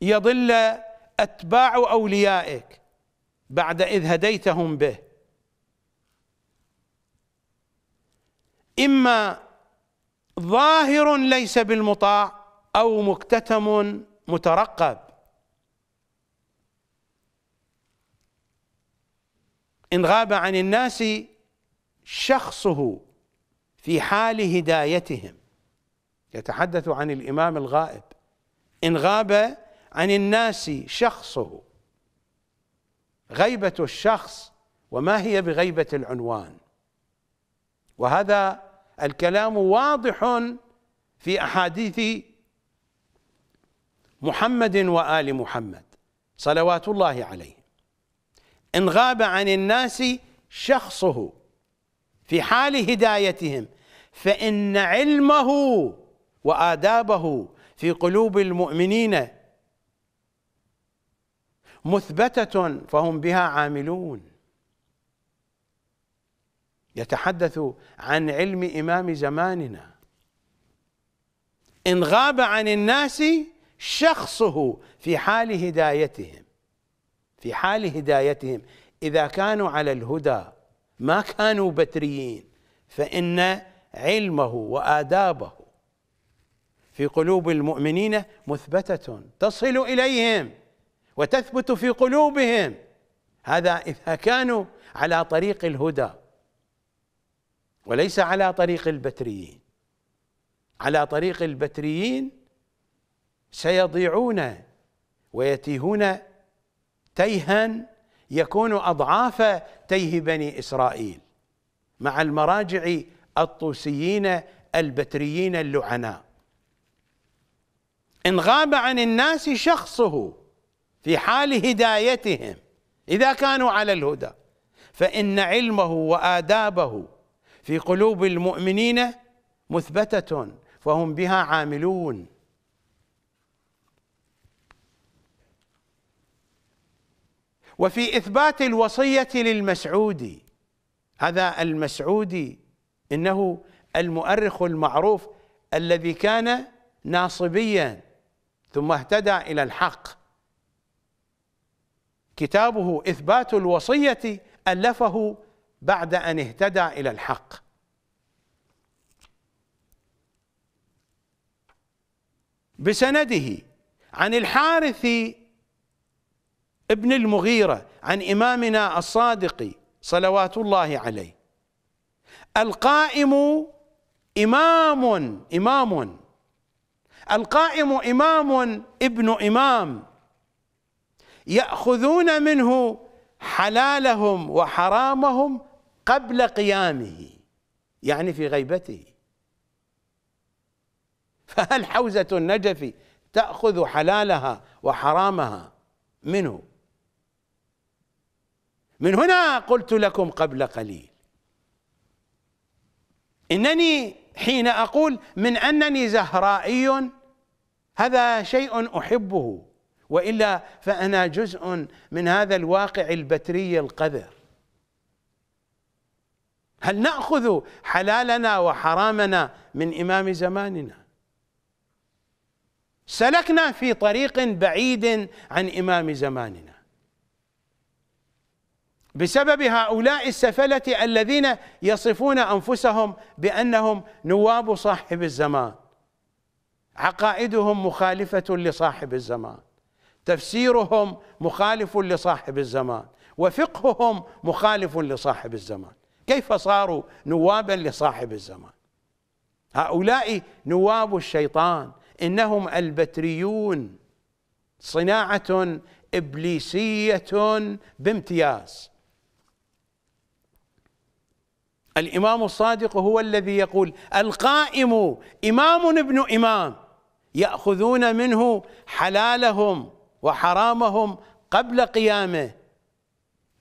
يضل أتباع أوليائك بعد إذ هديتهم به اما ظاهر ليس بالمطاع او مكتتم مترقب ان غاب عن الناس شخصه في حال هدايتهم يتحدث عن الامام الغائب ان غاب عن الناس شخصه غيبه الشخص وما هي بغيبه العنوان وهذا الكلام واضح في احاديث محمد وال محمد صلوات الله عليه ان غاب عن الناس شخصه في حال هدايتهم فان علمه وادابه في قلوب المؤمنين مثبته فهم بها عاملون يتحدث عن علم إمام زماننا إن غاب عن الناس شخصه في حال هدايتهم في حال هدايتهم إذا كانوا على الهدى ما كانوا بتريين فإن علمه وآدابه في قلوب المؤمنين مثبتة تصل إليهم وتثبت في قلوبهم هذا إذا كانوا على طريق الهدى وليس على طريق البتريين على طريق البتريين سيضيعون ويتيهون تيها يكون اضعاف تيه بني اسرائيل مع المراجع الطوسيين البتريين اللعناء ان غاب عن الناس شخصه في حال هدايتهم اذا كانوا على الهدى فان علمه وادابه في قلوب المؤمنين مثبتة فهم بها عاملون وفي إثبات الوصية للمسعودي هذا المسعودي إنه المؤرخ المعروف الذي كان ناصبيا ثم اهتدى إلى الحق كتابه إثبات الوصية ألفه بعد ان اهتدى الى الحق بسنده عن الحارث ابن المغيره عن امامنا الصادق صلوات الله عليه القائم امام امام القائم امام ابن امام ياخذون منه حلالهم وحرامهم قبل قيامه يعني في غيبته فهل حوزة النجف تأخذ حلالها وحرامها منه من هنا قلت لكم قبل قليل إنني حين أقول من أنني زهرائي هذا شيء أحبه وإلا فأنا جزء من هذا الواقع البتري القذر هل ناخذ حلالنا وحرامنا من امام زماننا سلكنا في طريق بعيد عن امام زماننا بسبب هؤلاء السفله الذين يصفون انفسهم بانهم نواب صاحب الزمان عقائدهم مخالفه لصاحب الزمان تفسيرهم مخالف لصاحب الزمان وفقههم مخالف لصاحب الزمان كيف صاروا نوابا لصاحب الزمان هؤلاء نواب الشيطان إنهم البتريون صناعة إبليسية بامتياز الإمام الصادق هو الذي يقول القائم إمام ابن إمام يأخذون منه حلالهم وحرامهم قبل قيامه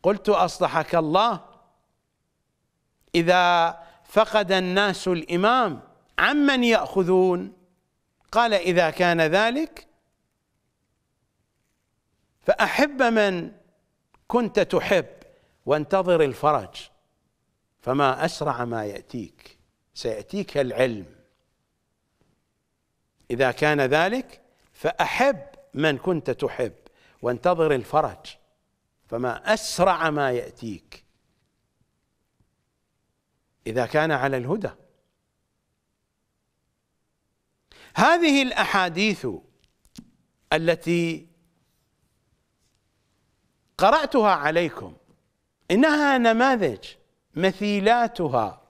قلت أصلحك الله إذا فقد الناس الإمام عمن يأخذون قال إذا كان ذلك فأحب من كنت تحب وانتظر الفرج فما أسرع ما يأتيك سيأتيك العلم إذا كان ذلك فأحب من كنت تحب وانتظر الفرج فما أسرع ما يأتيك إذا كان على الهدى هذه الأحاديث التي قرأتها عليكم إنها نماذج مثيلاتها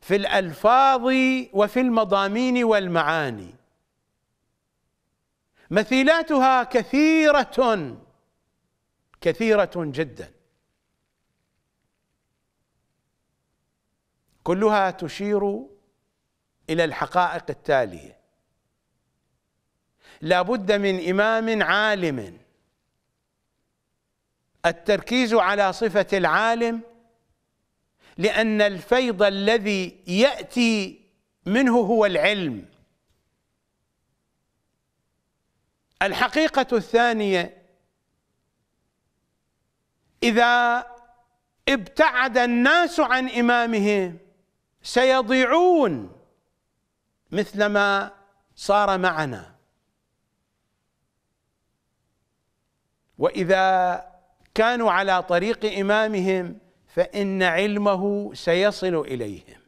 في الألفاظ وفي المضامين والمعاني مثيلاتها كثيرة كثيرة جداً كلها تشير الى الحقائق التاليه لابد من امام عالم التركيز على صفه العالم لان الفيض الذي ياتي منه هو العلم الحقيقه الثانيه اذا ابتعد الناس عن امامهم سيضيعون مثل ما صار معنا واذا كانوا على طريق امامهم فان علمه سيصل اليهم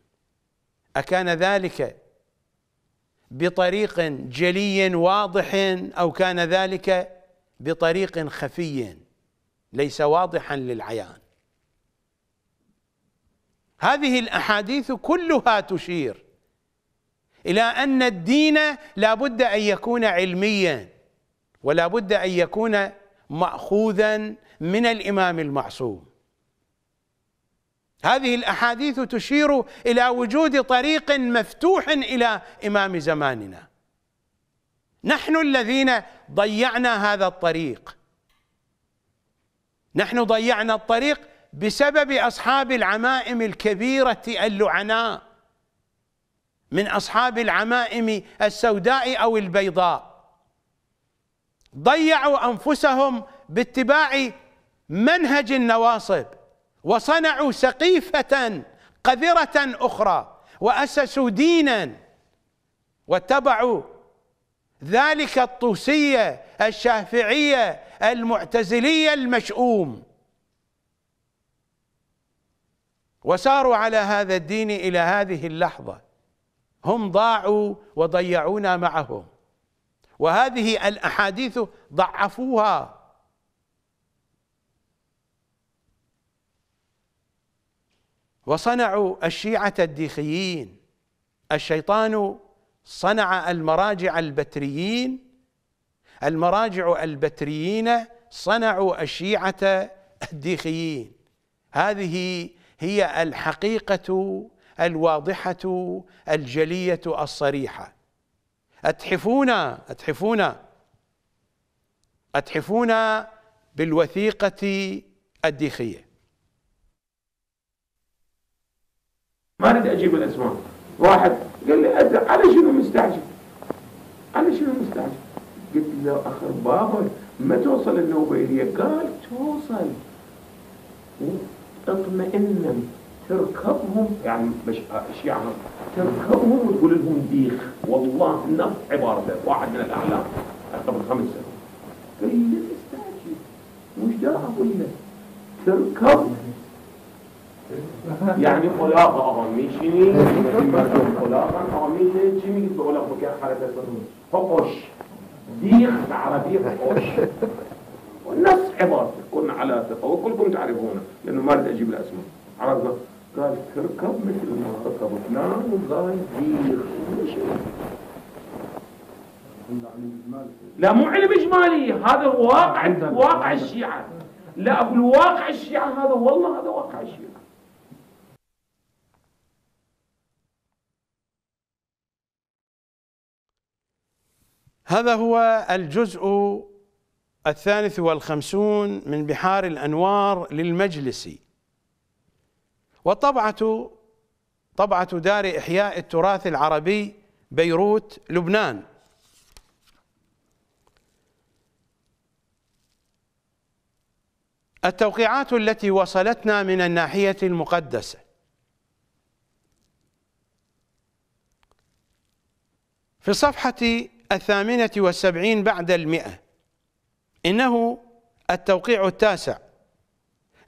اكان ذلك بطريق جلي واضح او كان ذلك بطريق خفي ليس واضحا للعيان هذه الاحاديث كلها تشير الى ان الدين لا بد ان يكون علميا ولا بد ان يكون ماخوذا من الامام المعصوم هذه الاحاديث تشير الى وجود طريق مفتوح الى امام زماننا نحن الذين ضيعنا هذا الطريق نحن ضيعنا الطريق بسبب اصحاب العمائم الكبيره اللعناء من اصحاب العمائم السوداء او البيضاء ضيعوا انفسهم باتباع منهج النواصب وصنعوا سقيفه قذره اخرى واسسوا دينا واتبعوا ذلك الطوسيه الشافعيه المعتزليه المشؤوم وساروا على هذا الدين الى هذه اللحظه هم ضاعوا وضيعونا معهم وهذه الاحاديث ضعفوها وصنعوا الشيعه الديخيين الشيطان صنع المراجع البتريين المراجع البتريين صنعوا الشيعه الديخيين هذه هي الحقيقه الواضحه الجليه الصريحه اتحفونا اتحفونا اتحفونا بالوثيقه الديخيه ما اريد اجيب الاسماء واحد قال لي أدرك على شنو مستعجل على شنو مستعجل قلت له اخر بابا ما توصل النوبه إلي قال توصل تطمئنا تركبهم يعني مش الشيعة تركبهم وتقول لهم ديخ والله نفس عبارته واحد من الاعلام قبل خمس سنوات قال لي استعجل وش ده اقول لك تركب يعني خلاقه آمیشینی مردم خلاقا آمینه چی میگید به خلاق بکر حرکت بکنید فقش ديخ عربی فقش والنص عبارة كنا على ثقة وكلكم تعرفونه لأنه ما أريد أجيب الأسماء عرفنا قال تركب مثل ما ركب فلان وقال دير لا مو علم إجمالي هذا واقع واقع الشيعة لا أقول واقع الشيعة هذا والله هذا واقع الشيعة هذا هو الجزء الثالث والخمسون من بحار الأنوار للمجلس وطبعة طبعة دار إحياء التراث العربي بيروت لبنان التوقيعات التي وصلتنا من الناحية المقدسة في الصفحة الثامنة والسبعين بعد المئة إنه التوقيع التاسع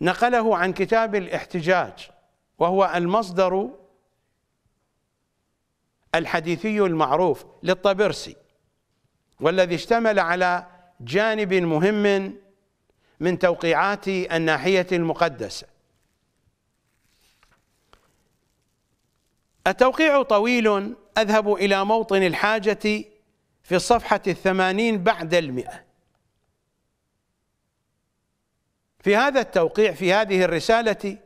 نقله عن كتاب الاحتجاج وهو المصدر الحديثي المعروف للطبرسي والذي اشتمل على جانب مهم من توقيعات الناحية المقدسة التوقيع طويل أذهب إلى موطن الحاجة في الصفحة الثمانين بعد المئة في هذا التوقيع في هذه الرسالة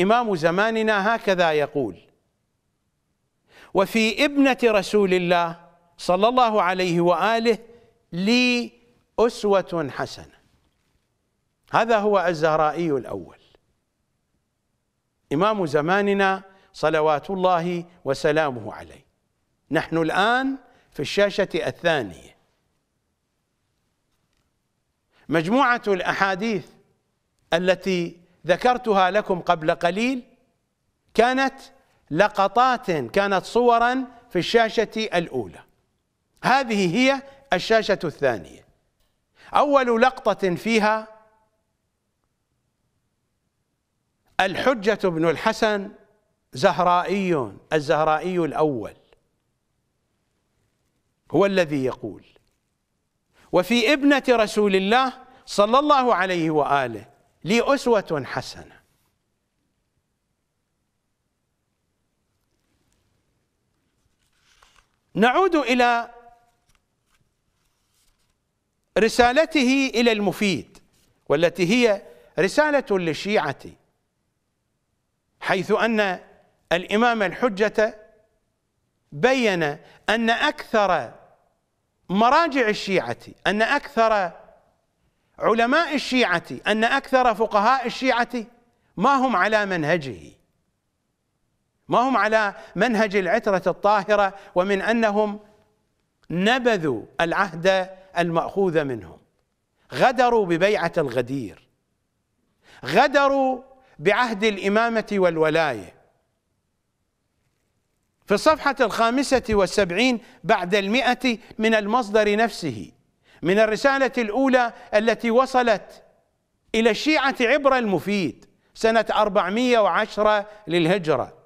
إمام زماننا هكذا يقول وفي ابنة رسول الله صلى الله عليه وآله لي أسوة حسنة هذا هو الزهرائي الأول إمام زماننا صلوات الله وسلامه عليه نحن الآن في الشاشة الثانية مجموعة الأحاديث التي ذكرتها لكم قبل قليل كانت لقطات كانت صورا في الشاشة الأولى هذه هي الشاشة الثانية أول لقطة فيها الحجة بن الحسن زهرائي الزهرائي الأول هو الذي يقول وفي ابنة رسول الله صلى الله عليه وآله لي أسوة حسنة نعود إلى رسالته إلى المفيد والتي هي رسالة للشيعة حيث أن الإمام الحجة بين أن أكثر مراجع الشيعة أن أكثر علماء الشيعة أن أكثر فقهاء الشيعة ما هم على منهجه ما هم على منهج العترة الطاهرة ومن أنهم نبذوا العهد المأخوذ منهم غدروا ببيعة الغدير غدروا بعهد الإمامة والولاية في الصفحة الخامسة والسبعين بعد المئة من المصدر نفسه من الرسالة الأولى التي وصلت إلى الشيعة عبر المفيد سنة 410 للهجرة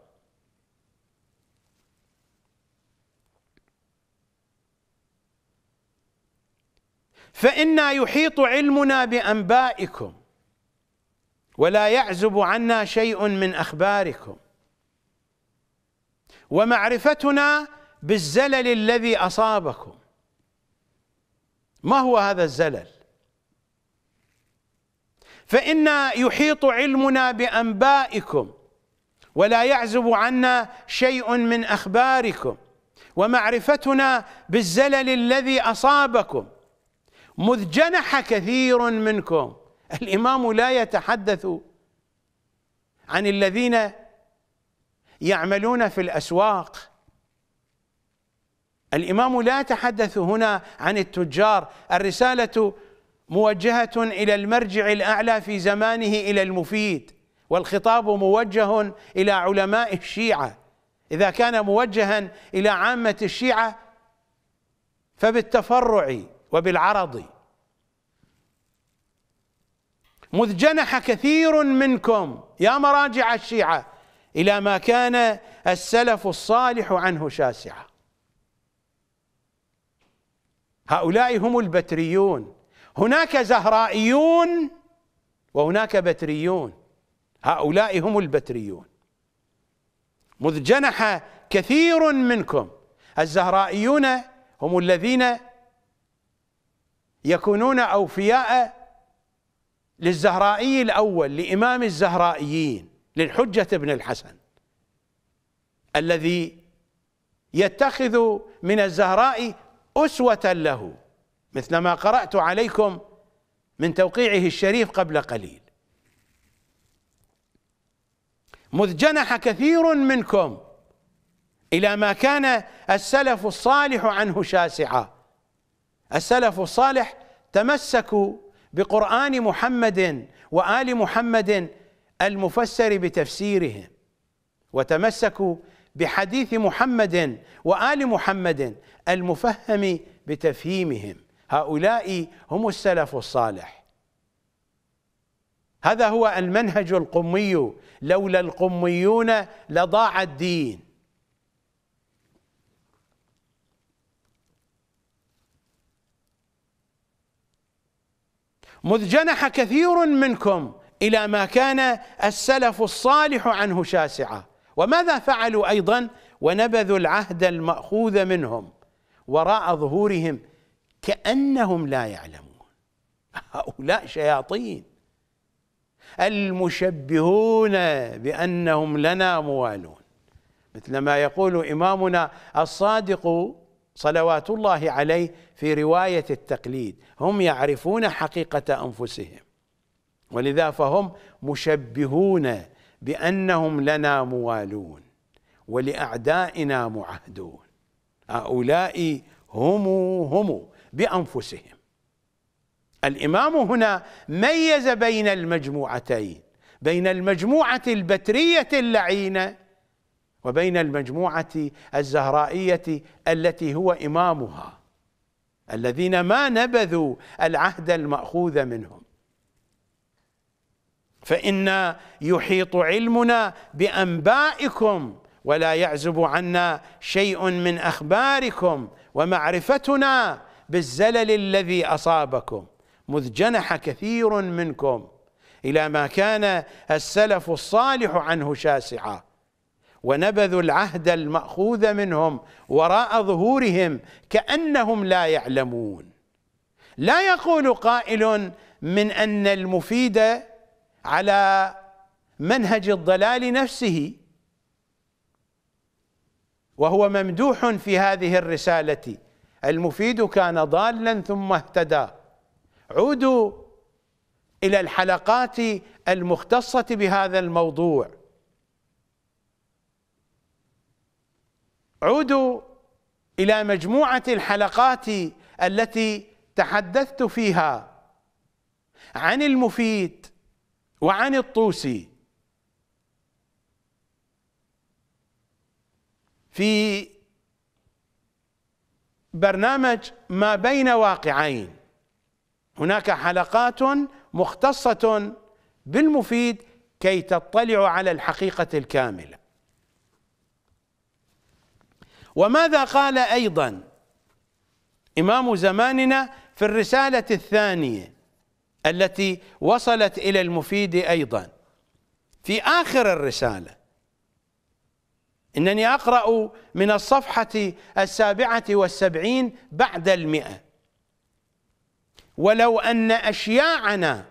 فإنا يحيط علمنا بأنبائكم ولا يعزب عنا شيء من أخباركم ومعرفتنا بالزلل الذي أصابكم ما هو هذا الزلل فإن يحيط علمنا بأنبائكم ولا يعزب عنا شيء من أخباركم ومعرفتنا بالزلل الذي أصابكم مذ جنح كثير منكم الإمام لا يتحدث عن الذين يعملون في الأسواق الامام لا يتحدث هنا عن التجار الرساله موجهه الى المرجع الاعلى في زمانه الى المفيد والخطاب موجه الى علماء الشيعه اذا كان موجها الى عامه الشيعه فبالتفرع وبالعرض مذ جنح كثير منكم يا مراجع الشيعه الى ما كان السلف الصالح عنه شاسعا هؤلاء هم البتريون هناك زهرائيون وهناك بتريون هؤلاء هم البتريون مذ جنح كثير منكم الزهرائيون هم الذين يكونون أوفياء للزهرائي الأول لإمام الزهرائيين للحجة بن الحسن الذي يتخذ من الزهراء أسوة له مثل ما قرأت عليكم من توقيعه الشريف قبل قليل مذ جنح كثير منكم إلى ما كان السلف الصالح عنه شاسعا السلف الصالح تمسكوا بقرآن محمد وآل محمد المفسر بتفسيرهم وتمسكوا بحديث محمد وآل محمد المفهم بتفهيمهم هؤلاء هم السلف الصالح هذا هو المنهج القمي لولا القميون لضاع الدين مذ جنح كثير منكم الى ما كان السلف الصالح عنه شاسعا وماذا فعلوا ايضا ونبذوا العهد الماخوذ منهم وراء ظهورهم كانهم لا يعلمون هؤلاء شياطين المشبهون بانهم لنا موالون مثل ما يقول امامنا الصادق صلوات الله عليه في روايه التقليد هم يعرفون حقيقه انفسهم ولذا فهم مشبهون بأنهم لنا موالون ولأعدائنا معهدون هؤلاء هم هم بأنفسهم الإمام هنا ميز بين المجموعتين بين المجموعة البترية اللعينة وبين المجموعة الزهرائية التي هو إمامها الذين ما نبذوا العهد المأخوذ منهم فإنا يحيط علمنا بأنبائكم ولا يعزب عنا شيء من أخباركم ومعرفتنا بالزلل الذي أصابكم مذ جنح كثير منكم إلى ما كان السلف الصالح عنه شاسعا ونبذوا العهد المأخوذ منهم وراء ظهورهم كأنهم لا يعلمون لا يقول قائل من أن المفيد على منهج الضلال نفسه وهو ممدوح في هذه الرسالة المفيد كان ضالا ثم اهتدى عودوا إلى الحلقات المختصة بهذا الموضوع عودوا إلى مجموعة الحلقات التي تحدثت فيها عن المفيد وعن الطوسي في برنامج ما بين واقعين هناك حلقات مختصة بالمفيد كي تطلع على الحقيقة الكاملة وماذا قال أيضا إمام زماننا في الرسالة الثانية التي وصلت إلى المفيد أيضا في آخر الرسالة إنني أقرأ من الصفحة السابعة والسبعين بعد المئة ولو أن أشياعنا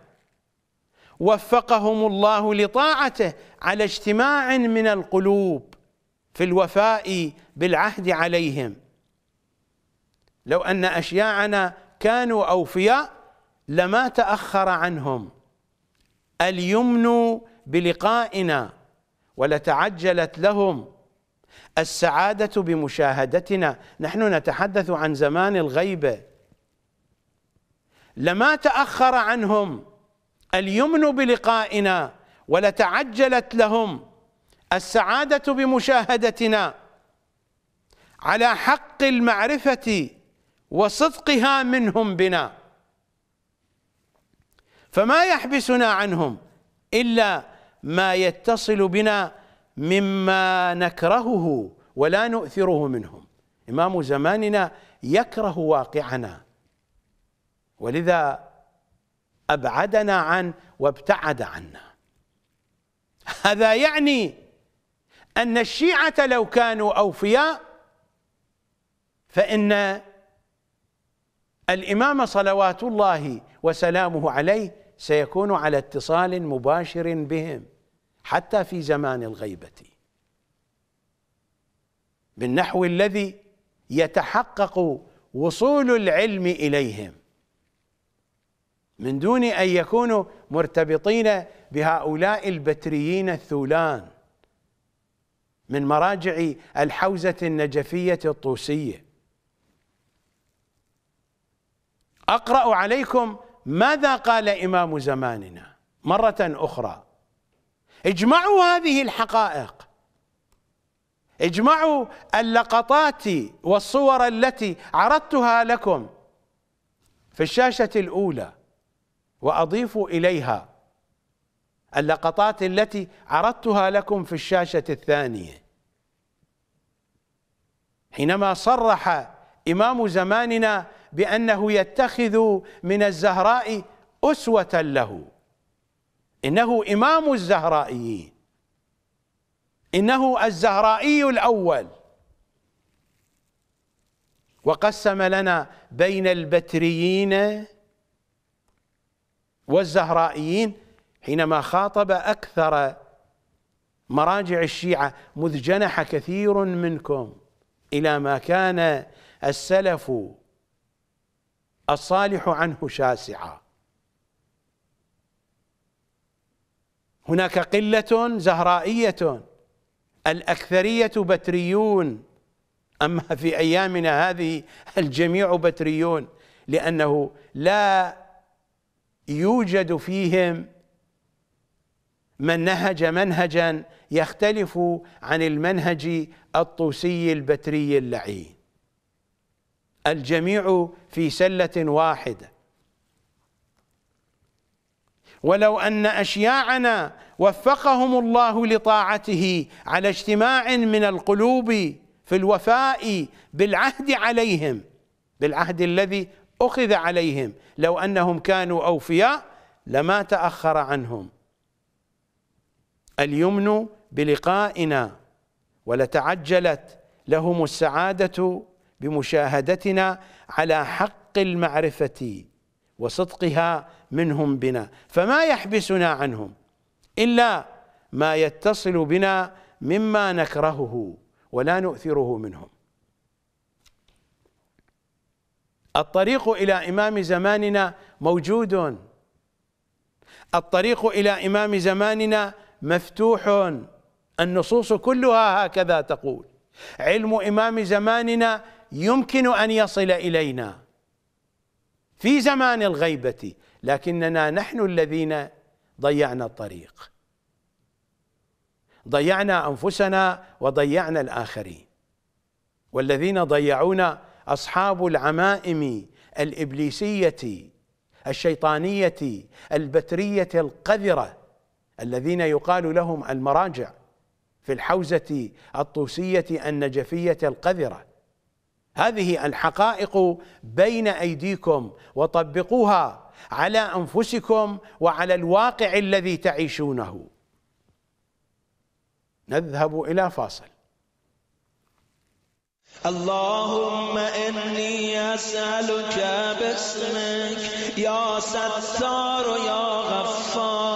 وفقهم الله لطاعته على اجتماع من القلوب في الوفاء بالعهد عليهم لو أن أشياعنا كانوا أوفياء لما تأخر عنهم اليمن بلقائنا ولتعجلت لهم السعادة بمشاهدتنا نحن نتحدث عن زمان الغيبة لما تأخر عنهم اليمن بلقائنا ولتعجلت لهم السعادة بمشاهدتنا على حق المعرفة وصدقها منهم بنا فما يحبسنا عنهم إلا ما يتصل بنا مما نكرهه ولا نؤثره منهم إمام زماننا يكره واقعنا ولذا أبعدنا عن وابتعد عنا هذا يعني أن الشيعة لو كانوا أوفياء فإن الإمام صلوات الله وسلامه عليه سيكون على اتصال مباشر بهم حتى في زمان الغيبه بالنحو الذي يتحقق وصول العلم اليهم من دون ان يكونوا مرتبطين بهؤلاء البتريين الثولان من مراجع الحوزه النجفيه الطوسيه اقرا عليكم ماذا قال إمام زماننا مرة أخرى اجمعوا هذه الحقائق اجمعوا اللقطات والصور التي عرضتها لكم في الشاشة الأولى وأضيفوا إليها اللقطات التي عرضتها لكم في الشاشة الثانية حينما صرح إمام زماننا بأنه يتخذ من الزهراء أسوة له إنه إمام الزهرائيين إنه الزهرائي الأول وقسم لنا بين البتريين والزهرائيين حينما خاطب أكثر مراجع الشيعة مذ جنح كثير منكم إلى ما كان السلف الصالح عنه شاسعة هناك قلة زهرائية الأكثرية بتريون أما في أيامنا هذه الجميع بتريون لأنه لا يوجد فيهم من نهج منهجا يختلف عن المنهج الطوسي البتري اللعين الجميع في سله واحده ولو ان اشياعنا وفقهم الله لطاعته على اجتماع من القلوب في الوفاء بالعهد عليهم بالعهد الذي اخذ عليهم لو انهم كانوا اوفياء لما تاخر عنهم اليمن بلقائنا ولتعجلت لهم السعاده بمشاهدتنا على حق المعرفة وصدقها منهم بنا فما يحبسنا عنهم إلا ما يتصل بنا مما نكرهه ولا نؤثره منهم الطريق إلى إمام زماننا موجود الطريق إلى إمام زماننا مفتوح النصوص كلها هكذا تقول علم إمام زماننا يمكن ان يصل الينا في زمان الغيبه لكننا نحن الذين ضيعنا الطريق ضيعنا انفسنا وضيعنا الاخرين والذين ضيعونا اصحاب العمائم الابليسيه الشيطانيه البتريه القذره الذين يقال لهم المراجع في الحوزه الطوسيه النجفيه القذره هذه الحقائق بين ايديكم وطبقوها على انفسكم وعلى الواقع الذي تعيشونه نذهب الى فاصل اللهم إني أسألك باسمك يا ستار يا غفار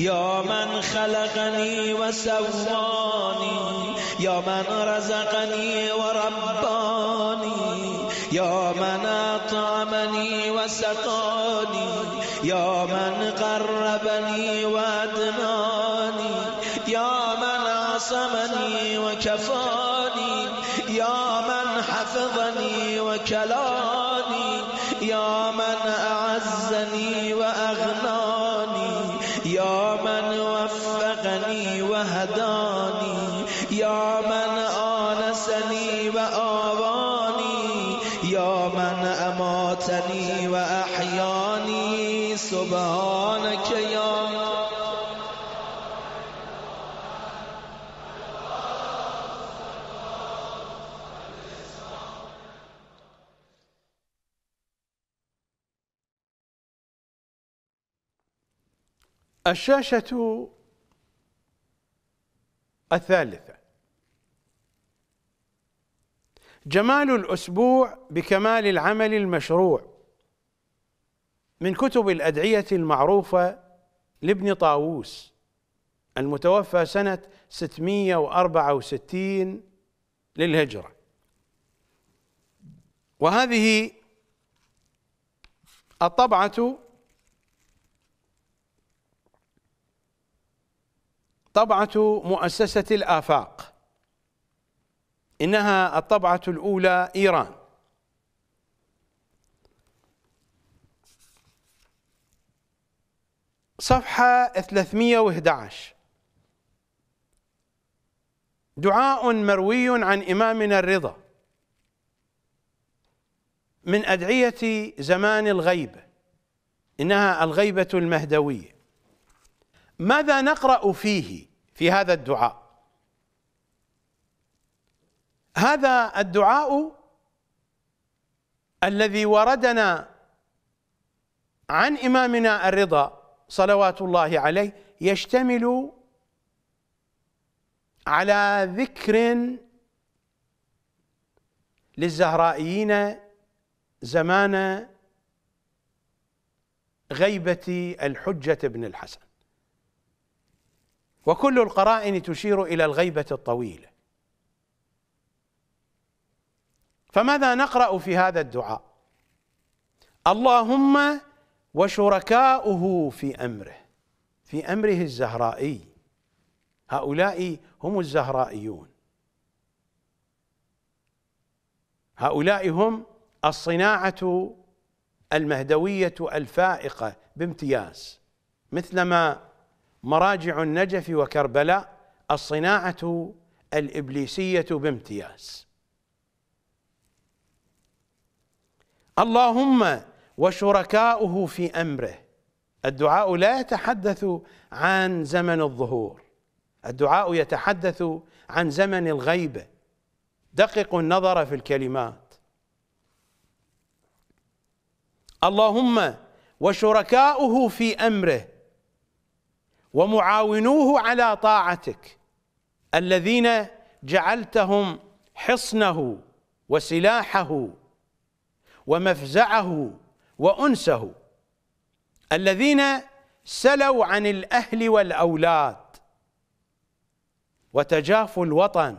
يا من خلقني وسواني يا من رزقني ورباني يا من أطعمني وسقاني يا من قربني وأدناني يا من عصمني وكفاني يا من حفظني وكلاني يا من أعلمني الشاشة الثالثة جمال الأسبوع بكمال العمل المشروع من كتب الأدعية المعروفة لابن طاووس المتوفى سنة 664 للهجرة وهذه الطبعة طبعة مؤسسة الآفاق إنها الطبعة الأولى إيران صفحة 311 دعاء مروي عن إمامنا الرضا من أدعية زمان الغيب إنها الغيبة المهدوية ماذا نقرأ فيه في هذا الدعاء هذا الدعاء الذي وردنا عن إمامنا الرضا صلوات الله عليه يشتمل على ذكر للزهرائيين زمان غيبة الحجة بن الحسن وكل القرائن تشير إلى الغيبة الطويلة فماذا نقرأ في هذا الدعاء اللهم وشركاؤه في أمره في أمره الزهرائي هؤلاء هم الزهرائيون هؤلاء هم الصناعة المهدوية الفائقة بامتياز مثلما مراجع النجف وكربلاء الصناعة الإبليسية بامتياز اللهم وشركاؤه في أمره الدعاء لا يتحدث عن زمن الظهور الدعاء يتحدث عن زمن الغيبة دققوا النظر في الكلمات اللهم وشركاؤه في أمره ومعاونوه على طاعتك الذين جعلتهم حصنه وسلاحه ومفزعه وانسه الذين سلوا عن الاهل والاولاد وتجافوا الوطن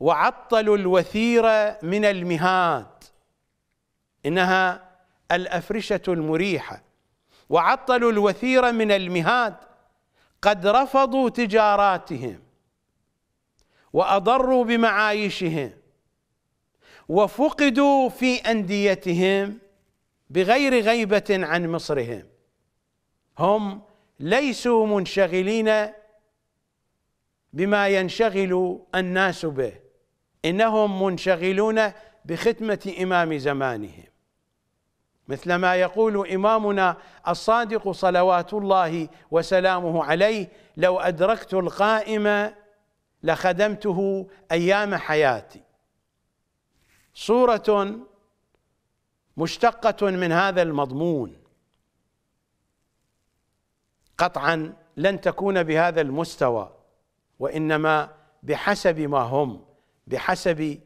وعطلوا الوثير من المهاد انها الافرشه المريحه وعطلوا الوثير من المهاد قد رفضوا تجاراتهم واضروا بمعايشهم وفقدوا في انديتهم بغير غيبه عن مصرهم هم ليسوا منشغلين بما ينشغل الناس به انهم منشغلون بختمه امام زمانهم مثل ما يقول إمامنا الصادق صلوات الله وسلامه عليه لو أدركت القائم لخدمته أيام حياتي صورة مشتقة من هذا المضمون قطعا لن تكون بهذا المستوى وإنما بحسب ما هم بحسب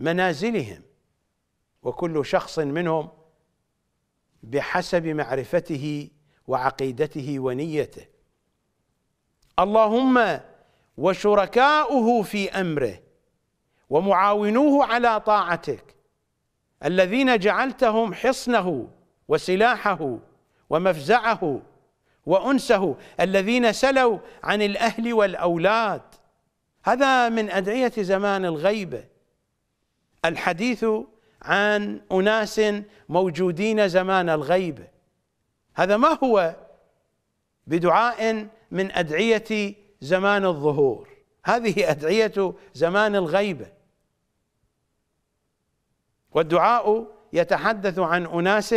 منازلهم وكل شخص منهم بحسب معرفته وعقيدته ونيته اللهم وشركاؤه في امره ومعاونوه على طاعتك الذين جعلتهم حصنه وسلاحه ومفزعه وانسه الذين سلوا عن الاهل والاولاد هذا من ادعيه زمان الغيبه الحديث عن أناس موجودين زمان الغيب هذا ما هو بدعاء من أدعية زمان الظهور هذه أدعية زمان الغيبة والدعاء يتحدث عن أناس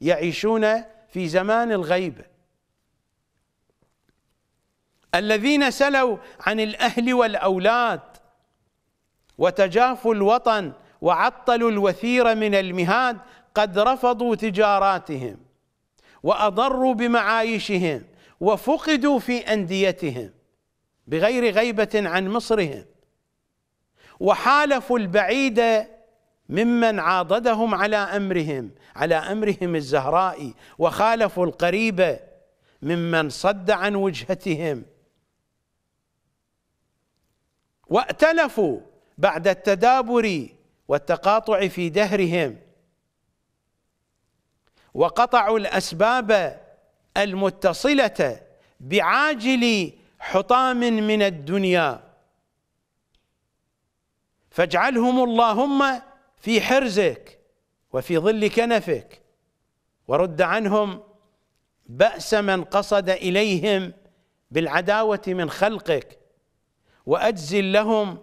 يعيشون في زمان الغيبة الذين سلوا عن الأهل والأولاد وتجافوا الوطن وعطلوا الوثير من المهاد قد رفضوا تجاراتهم وأضروا بمعايشهم وفقدوا في أنديتهم بغير غيبة عن مصرهم وحالفوا البعيد ممن عاضدهم على أمرهم على أمرهم الزهراء وخالفوا القريب ممن صد عن وجهتهم وأتلفوا بعد التدابر والتقاطع في دهرهم وقطعوا الأسباب المتصلة بعاجل حطام من الدنيا فاجعلهم اللهم في حرزك وفي ظل كنفك ورد عنهم بأس من قصد إليهم بالعداوة من خلقك وأجزل لهم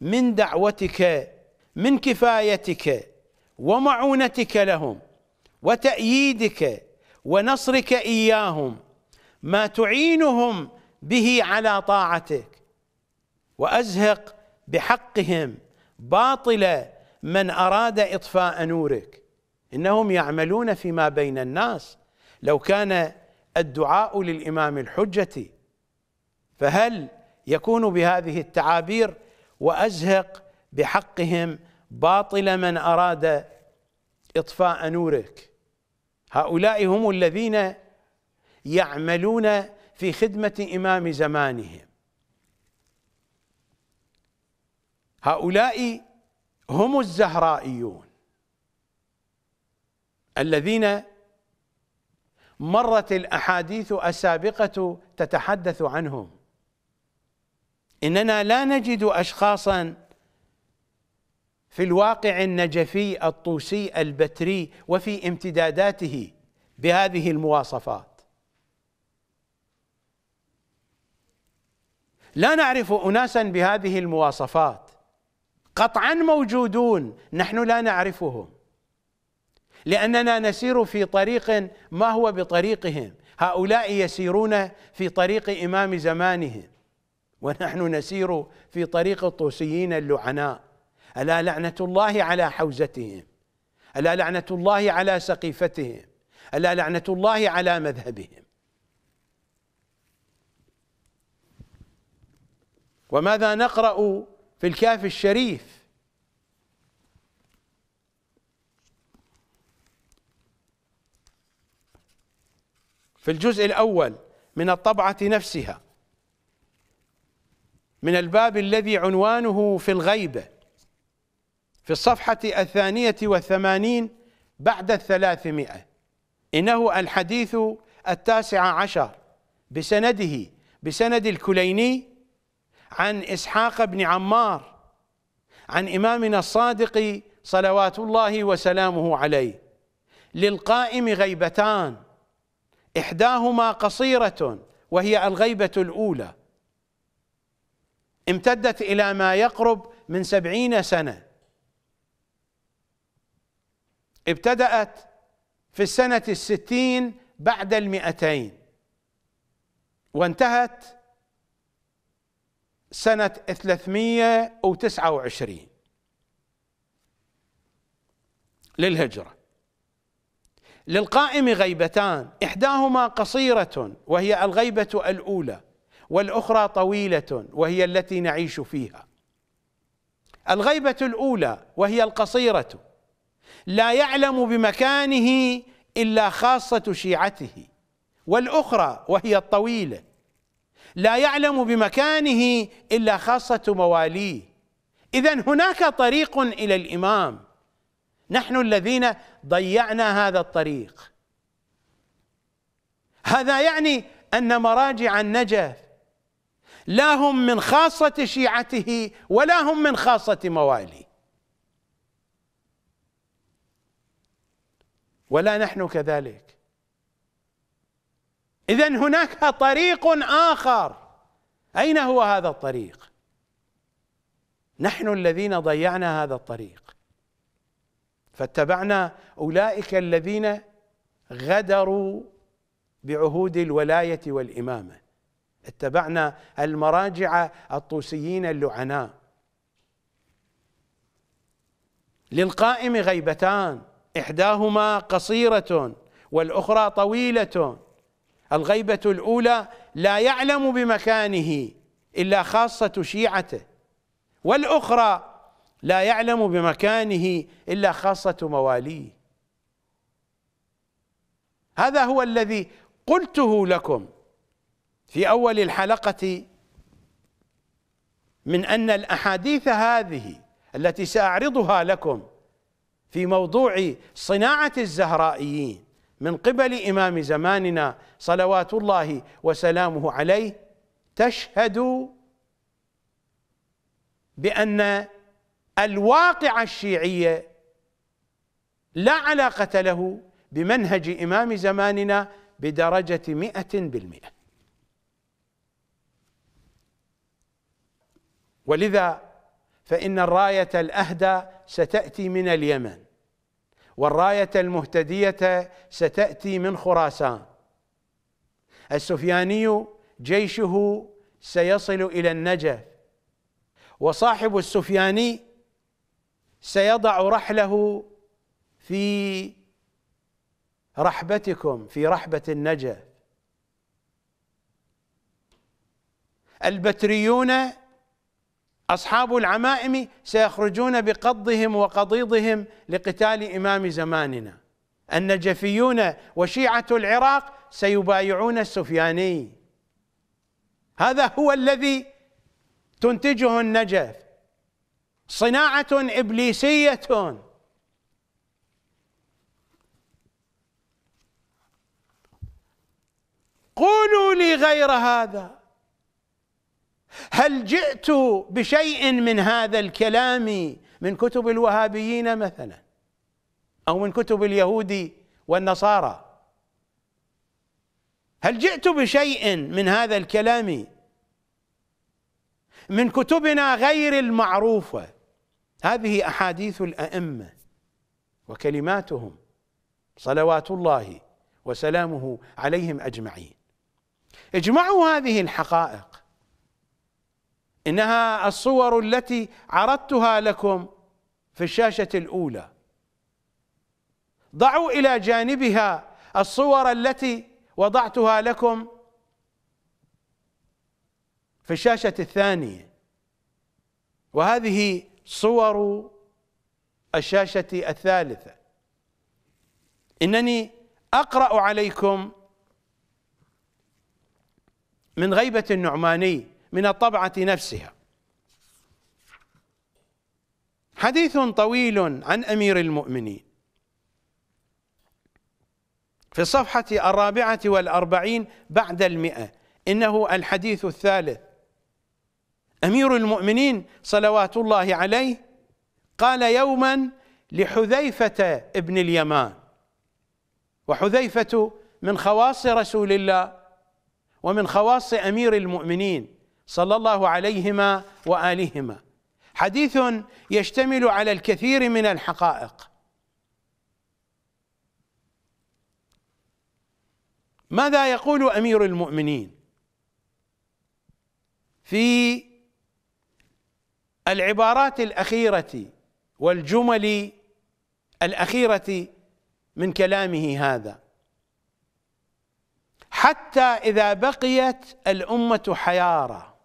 من دعوتك من كفايتك ومعونتك لهم وتأييدك ونصرك إياهم ما تعينهم به على طاعتك وأزهق بحقهم باطل من أراد إطفاء نورك إنهم يعملون فيما بين الناس لو كان الدعاء للإمام الحجة فهل يكون بهذه التعابير وأزهق بحقهم باطل من أراد إطفاء نورك هؤلاء هم الذين يعملون في خدمة إمام زمانهم هؤلاء هم الزهرائيون الذين مرت الأحاديث السابقة تتحدث عنهم إننا لا نجد أشخاصاً في الواقع النجفي الطوسي البتري وفي امتداداته بهذه المواصفات لا نعرف اناسا بهذه المواصفات قطعا موجودون نحن لا نعرفهم لاننا نسير في طريق ما هو بطريقهم هؤلاء يسيرون في طريق امام زمانهم ونحن نسير في طريق الطوسيين اللعناء ألا لعنة الله على حوزتهم ألا لعنة الله على سقيفتهم ألا لعنة الله على مذهبهم وماذا نقرأ في الكاف الشريف في الجزء الأول من الطبعة نفسها من الباب الذي عنوانه في الغيبه في الصفحة الثانية والثمانين بعد الثلاثمائة إنه الحديث التاسع عشر بسنده بسند الكليني عن إسحاق بن عمار عن إمامنا الصادق صلوات الله وسلامه عليه للقائم غيبتان إحداهما قصيرة وهي الغيبة الأولى امتدت إلى ما يقرب من سبعين سنة ابتدأت في السنة الستين بعد المئتين وانتهت سنة 329 للهجرة للقائم غيبتان إحداهما قصيرة وهي الغيبة الأولى والأخرى طويلة وهي التي نعيش فيها الغيبة الأولى وهي القصيرة لا يعلم بمكانه الا خاصه شيعته والاخرى وهي الطويله لا يعلم بمكانه الا خاصه مواليه اذا هناك طريق الى الامام نحن الذين ضيعنا هذا الطريق هذا يعني ان مراجع النجف لا هم من خاصه شيعته ولا هم من خاصه مواليه ولا نحن كذلك اذا هناك طريق اخر اين هو هذا الطريق نحن الذين ضيعنا هذا الطريق فاتبعنا اولئك الذين غدروا بعهود الولايه والامامه اتبعنا المراجع الطوسيين اللعناء للقائم غيبتان إحداهما قصيرة والأخرى طويلة الغيبة الأولى لا يعلم بمكانه إلا خاصة شيعته والأخرى لا يعلم بمكانه إلا خاصة مواليه هذا هو الذي قلته لكم في أول الحلقة من أن الأحاديث هذه التي سأعرضها لكم في موضوع صناعه الزهرائيين من قبل امام زماننا صلوات الله وسلامه عليه تشهد بان الواقعه الشيعيه لا علاقه له بمنهج امام زماننا بدرجه مئه بالمئه ولذا فإن الراية الأهدى ستأتي من اليمن والراية المهتدية ستأتي من خراسان السفياني جيشه سيصل إلى النجف وصاحب السفياني سيضع رحله في رحبتكم في رحبة النجف البتريون أصحاب العمائم سيخرجون بقضهم وقضيضهم لقتال إمام زماننا النجفيون وشيعة العراق سيبايعون السفياني هذا هو الذي تنتجه النجف صناعة إبليسية قولوا لي غير هذا هل جئت بشيء من هذا الكلام من كتب الوهابيين مثلا او من كتب اليهود والنصارى هل جئت بشيء من هذا الكلام من كتبنا غير المعروفه هذه احاديث الائمه وكلماتهم صلوات الله وسلامه عليهم اجمعين اجمعوا هذه الحقائق انها الصور التي عرضتها لكم في الشاشه الاولى ضعوا الى جانبها الصور التي وضعتها لكم في الشاشه الثانيه وهذه صور الشاشه الثالثه انني اقرا عليكم من غيبه النعماني من الطبعة نفسها حديث طويل عن أمير المؤمنين في الصفحة الرابعة والأربعين بعد المئة إنه الحديث الثالث أمير المؤمنين صلوات الله عليه قال يوما لحذيفة ابن اليمان وحذيفة من خواص رسول الله ومن خواص أمير المؤمنين صلى الله عليهما والهما حديث يشتمل على الكثير من الحقائق ماذا يقول امير المؤمنين في العبارات الاخيره والجمل الاخيره من كلامه هذا حتى اذا بقيت الامه حياره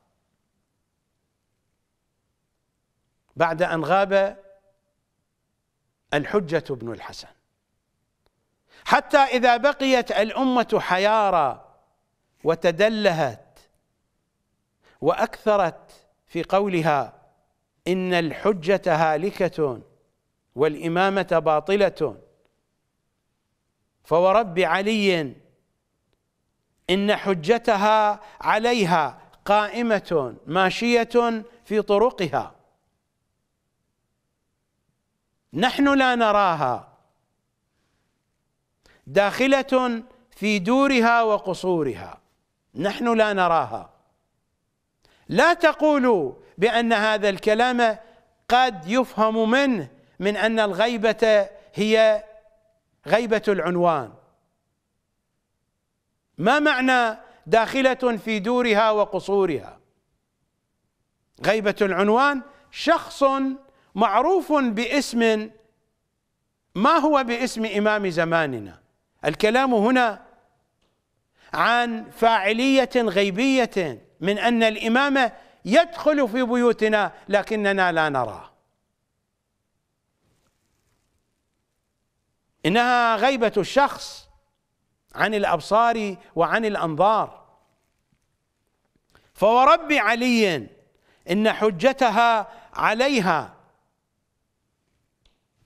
بعد أن غاب الحجة بن الحسن حتى إذا بقيت الأمة حيارى وتدلهت وأكثرت في قولها إن الحجة هالكة والإمامة باطلة فورب علي إن حجتها عليها قائمة ماشية في طرقها نحن لا نراها داخله في دورها وقصورها نحن لا نراها لا تقولوا بان هذا الكلام قد يفهم منه من ان الغيبه هي غيبه العنوان ما معنى داخله في دورها وقصورها غيبه العنوان شخص معروف باسم ما هو باسم إمام زماننا الكلام هنا عن فاعلية غيبية من أن الإمام يدخل في بيوتنا لكننا لا نراه إنها غيبة الشخص عن الأبصار وعن الأنظار فورب علي إن حجتها عليها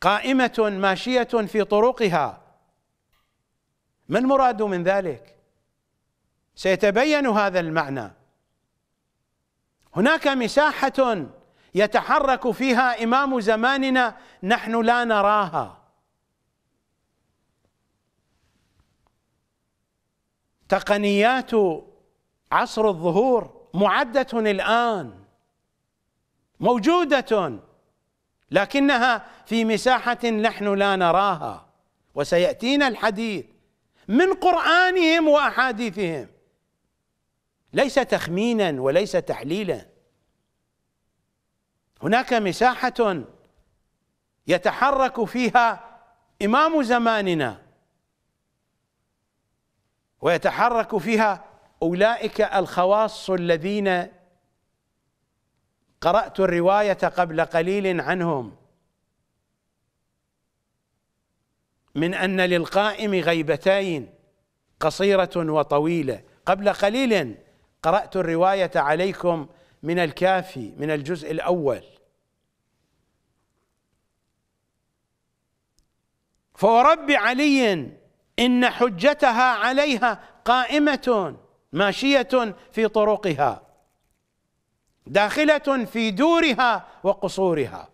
قائمه ماشيه في طرقها ما المراد من ذلك سيتبين هذا المعنى هناك مساحه يتحرك فيها امام زماننا نحن لا نراها تقنيات عصر الظهور معده الان موجوده لكنها في مساحه نحن لا نراها وسياتينا الحديث من قرانهم واحاديثهم ليس تخمينا وليس تحليلا هناك مساحه يتحرك فيها امام زماننا ويتحرك فيها اولئك الخواص الذين قرأت الرواية قبل قليل عنهم من أن للقائم غيبتين قصيرة وطويلة قبل قليل قرأت الرواية عليكم من الكافي من الجزء الأول فورب علي إن حجتها عليها قائمة ماشية في طرقها داخلة في دورها وقصورها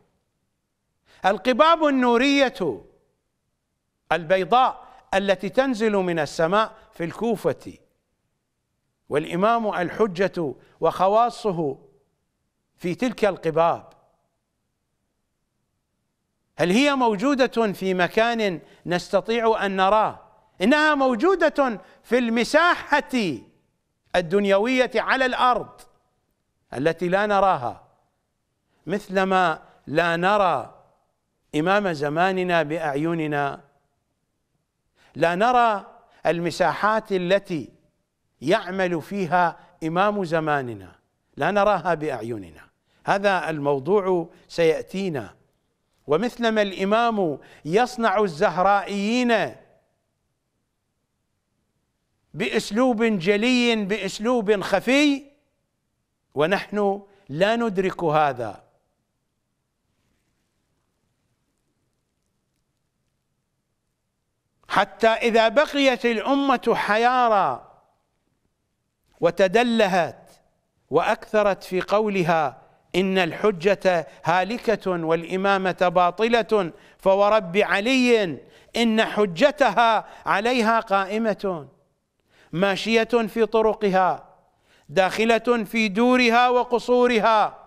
القباب النورية البيضاء التي تنزل من السماء في الكوفة والإمام الحجة وخواصه في تلك القباب هل هي موجودة في مكان نستطيع أن نراه إنها موجودة في المساحة الدنيوية على الأرض التي لا نراها مثلما لا نرى إمام زماننا بأعيننا لا نرى المساحات التي يعمل فيها إمام زماننا لا نراها بأعيننا هذا الموضوع سيأتينا ومثلما الإمام يصنع الزهرائيين بأسلوب جلي بأسلوب خفي ونحن لا ندرك هذا حتى اذا بقيت الامه حيارى وتدلهت واكثرت في قولها ان الحجه هالكه والامامه باطله فورب علي ان حجتها عليها قائمه ماشيه في طرقها داخلة في دورها وقصورها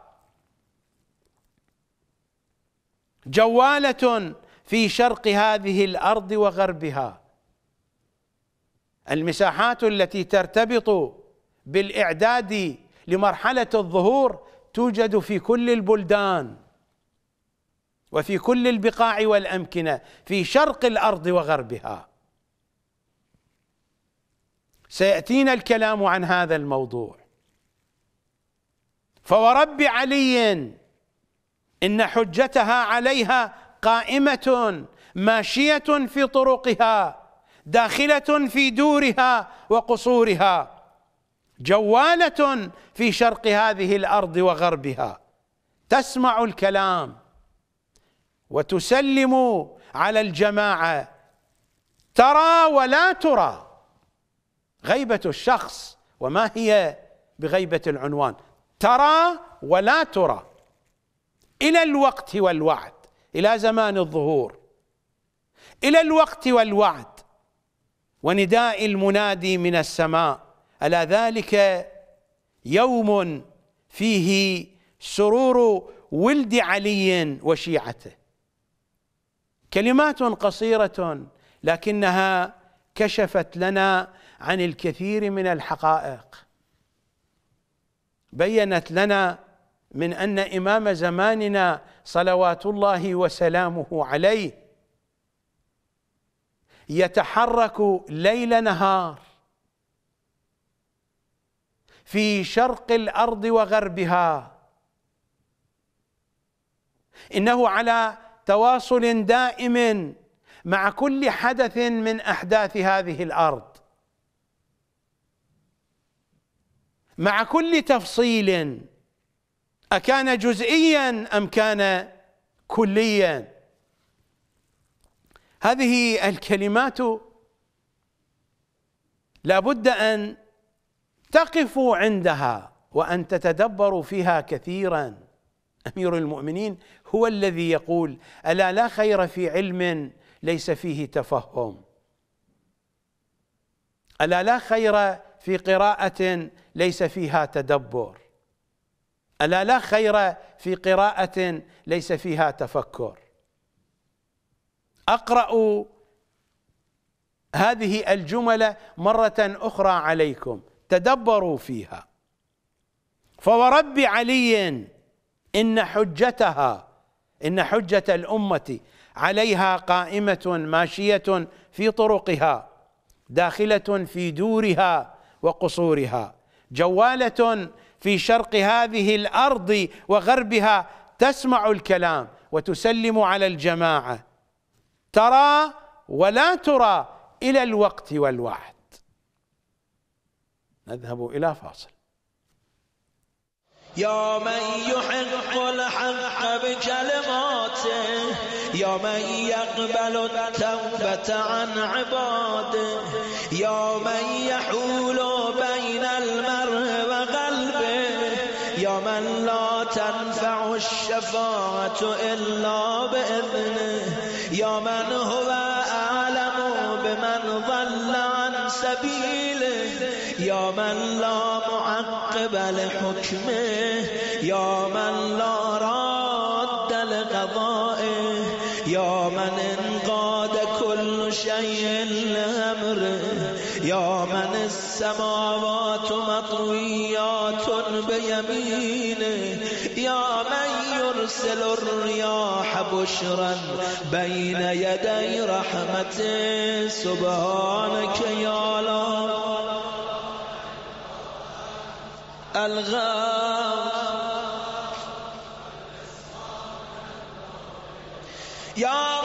جوالة في شرق هذه الأرض وغربها المساحات التي ترتبط بالإعداد لمرحلة الظهور توجد في كل البلدان وفي كل البقاع والأمكنة في شرق الأرض وغربها سيأتينا الكلام عن هذا الموضوع فورب علي إن حجتها عليها قائمة ماشية في طرقها داخلة في دورها وقصورها جوالة في شرق هذه الأرض وغربها تسمع الكلام وتسلم على الجماعة ترى ولا ترى غيبه الشخص وما هي بغيبه العنوان ترى ولا ترى الى الوقت والوعد الى زمان الظهور الى الوقت والوعد ونداء المنادي من السماء الا ذلك يوم فيه سرور ولد علي وشيعته كلمات قصيره لكنها كشفت لنا عن الكثير من الحقائق بينت لنا من ان امام زماننا صلوات الله وسلامه عليه يتحرك ليل نهار في شرق الارض وغربها انه على تواصل دائم مع كل حدث من احداث هذه الارض مع كل تفصيل أكان جزئيا أم كان كليا هذه الكلمات لابد أن تقفوا عندها وأن تتدبروا فيها كثيرا أمير المؤمنين هو الذي يقول ألا لا خير في علم ليس فيه تفهم ألا لا خير في قراءة ليس فيها تدبر ألا لا خير في قراءة ليس فيها تفكر أقرأ هذه الجملة مرة أخرى عليكم تدبروا فيها فورب علي إن حجتها إن حجة الأمة عليها قائمة ماشية في طرقها داخلة في دورها وقصورها جواله في شرق هذه الارض وغربها تسمع الكلام وتسلم على الجماعه ترى ولا ترى الى الوقت والوعد نذهب الى فاصل يا من يحق الحق بكلماته يا من يقبل التوبة عن عباده يا من يحول بين المرء وقلبه يا من لا تنفع الشفاعة إلا بإذنه يا من هو أعلم بمن ضل عن سبيله يا من لا قبل حکمه یا من لا راد دل قضائه یا من انقاد كل شيء لأمره یا من السماوات مطويات بيمينه یا من یرسل الریاح بشرا بین یدی رحمت سبحانک یا الغار يا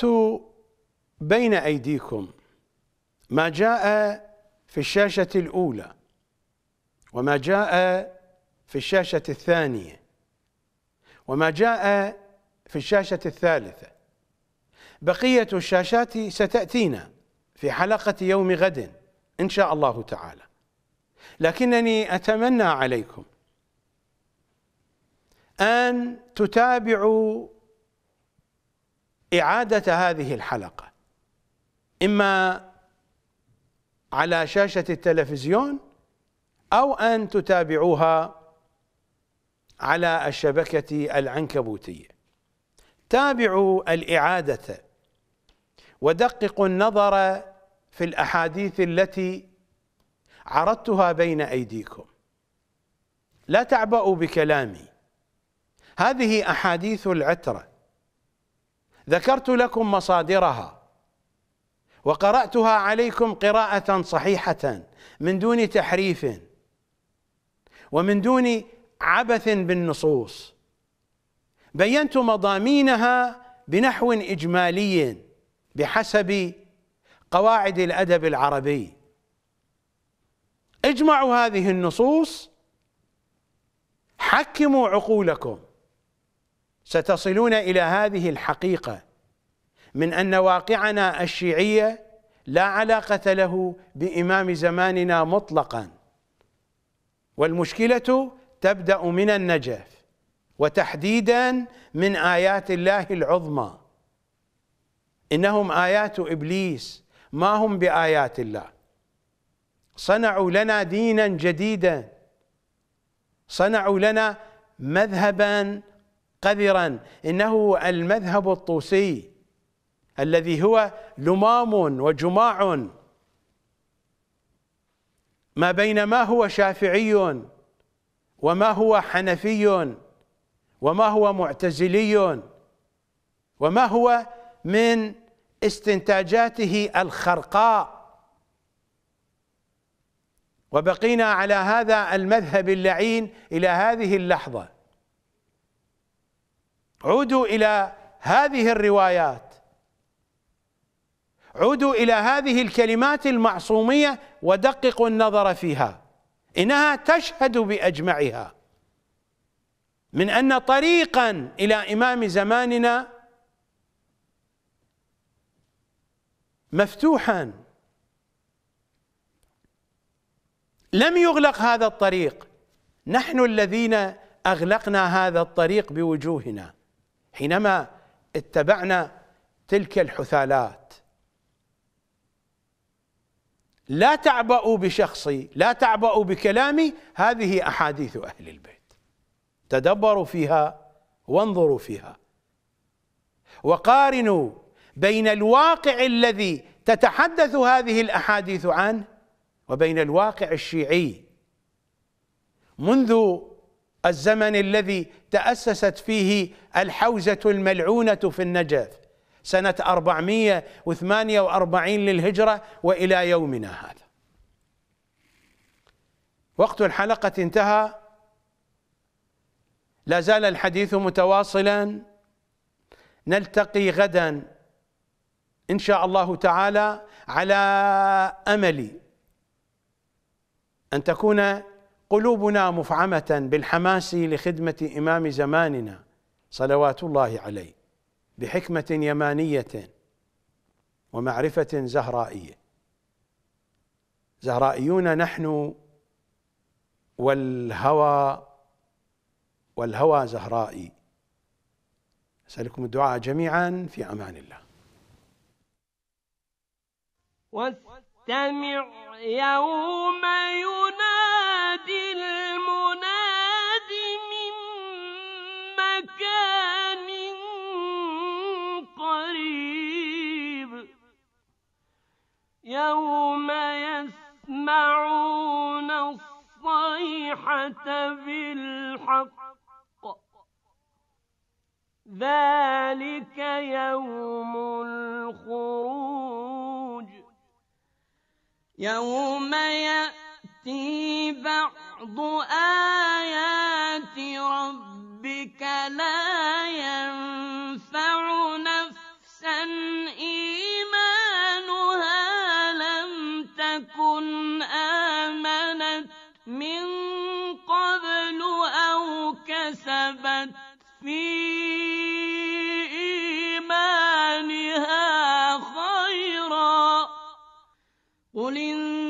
عرضت بين أيديكم ما جاء في الشاشة الأولى وما جاء في الشاشة الثانية وما جاء في الشاشة الثالثة بقية الشاشات ستأتينا في حلقة يوم غد إن شاء الله تعالى لكنني أتمنى عليكم أن تتابعوا إعادة هذه الحلقة إما على شاشة التلفزيون أو أن تتابعوها على الشبكة العنكبوتية تابعوا الإعادة ودققوا النظر في الأحاديث التي عرضتها بين أيديكم لا تعبأوا بكلامي هذه أحاديث العترة ذكرت لكم مصادرها وقراتها عليكم قراءه صحيحه من دون تحريف ومن دون عبث بالنصوص بينت مضامينها بنحو اجمالي بحسب قواعد الادب العربي اجمعوا هذه النصوص حكموا عقولكم ستصلون الى هذه الحقيقه من ان واقعنا الشيعيه لا علاقه له بامام زماننا مطلقا والمشكله تبدا من النجف وتحديدا من ايات الله العظمى انهم ايات ابليس ما هم بايات الله صنعوا لنا دينا جديدا صنعوا لنا مذهبا قذرا انه المذهب الطوسي الذي هو لمام وجماع ما بين ما هو شافعي وما هو حنفي وما هو معتزلي وما هو من استنتاجاته الخرقاء وبقينا على هذا المذهب اللعين الى هذه اللحظه عودوا إلى هذه الروايات عودوا إلى هذه الكلمات المعصومية ودققوا النظر فيها إنها تشهد بأجمعها من أن طريقا إلى إمام زماننا مفتوحا لم يغلق هذا الطريق نحن الذين أغلقنا هذا الطريق بوجوهنا حينما اتبعنا تلك الحثالات لا تعبأوا بشخصي لا تعبأوا بكلامي هذه أحاديث أهل البيت تدبروا فيها وانظروا فيها وقارنوا بين الواقع الذي تتحدث هذه الأحاديث عنه وبين الواقع الشيعي منذ الزمن الذي تأسست فيه الحوزة الملعونة في النجف سنة 448 للهجرة وإلى يومنا هذا وقت الحلقة انتهى لا زال الحديث متواصلا نلتقي غدا إن شاء الله تعالى على أمل أن تكون قلوبنا مفعمة بالحماس لخدمة إمام زماننا صلوات الله عليه بحكمة يمانية ومعرفة زهرائية زهرائيون نحن والهوى والهوى زهرائي أسألكم الدعاء جميعا في أمان الله واستمع يوم ينادي المنادي من مكان قريب يوم يسمعون الصيحة بالحق ذلك يوم الخروج يوم يأتي بعض آيات ربك لا ينفع نفسا إيمانها لم تكن آمنت من قل إن